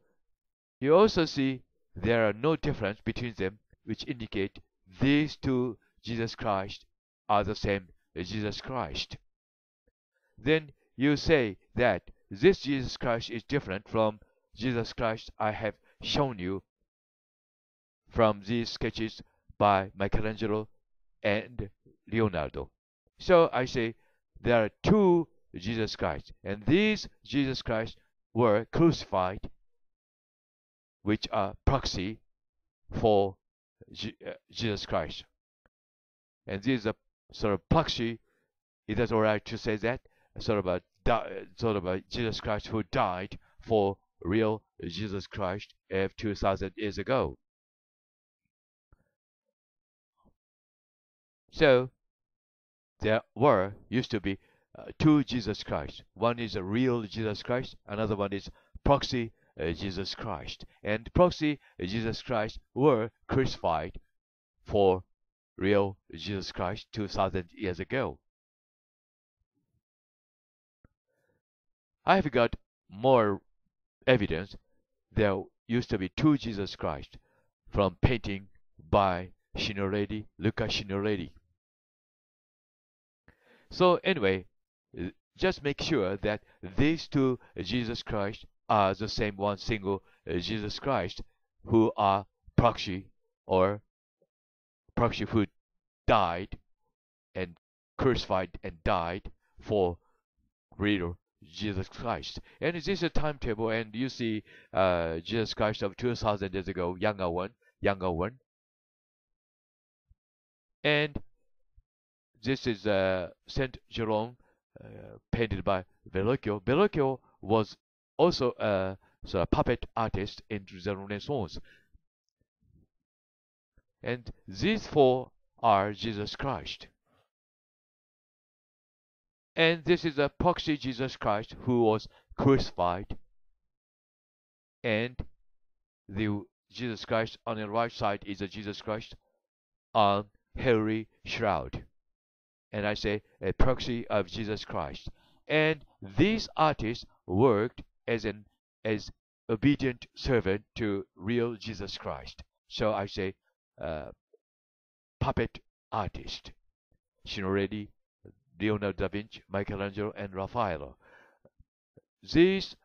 you also see there are no difference between them which indicate these two Jesus Christ are the same Jesus Christ. Then you say that this Jesus Christ is different from Jesus Christ I have shown you from these sketches by Michelangelo and Leonardo. So I say there are two Jesus Christ, and these Jesus Christ were crucified, which are proxy for G uh, Jesus Christ. And this is a sort of proxy. It is alright to say that sort of a sort of a Jesus Christ who died for real Jesus Christ of 2,000 years ago. So there were used to be uh, two Jesus Christ. One is a real Jesus Christ, another one is proxy uh, Jesus Christ. And proxy uh, Jesus Christ were crucified for real Jesus Christ 2000 years ago. I have got more evidence there used to be two Jesus Christ from painting by Shinoredi, Luca Shinoredi. So anyway, uh, just make sure that these two uh, Jesus Christ are the same one single uh, Jesus Christ who are proxy or proxy who died and crucified and died for real Jesus Christ. And this is a timetable and you see uh, Jesus Christ of 2000 years ago, younger one, younger one. And this is uh, Saint Jerome uh, painted by Verrocchio. Verrocchio was also uh, a sort of puppet artist in the Renaissance. And these four are Jesus Christ. And this is a proxy Jesus Christ who was crucified. And the Jesus Christ on the right side is a Jesus Christ on hairy shroud and I say a proxy of Jesus Christ. And these artists worked as an as obedient servant to real Jesus Christ. So I say uh, puppet artist. Shinarelli, Leonardo da Vinci, Michelangelo, and Raffaello. These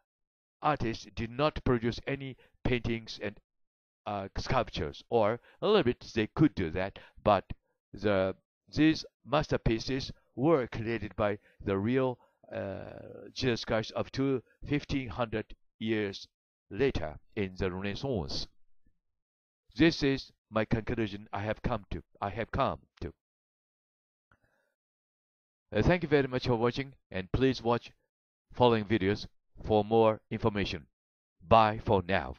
artists did not produce any paintings and uh, sculptures, or a little bit they could do that, but the these masterpieces were created by the real uh, Jesus Christ of 1500 years later in the Renaissance. This is my conclusion I have come to. I have come to. Uh, thank you very much for watching and please watch following videos for more information. Bye for now.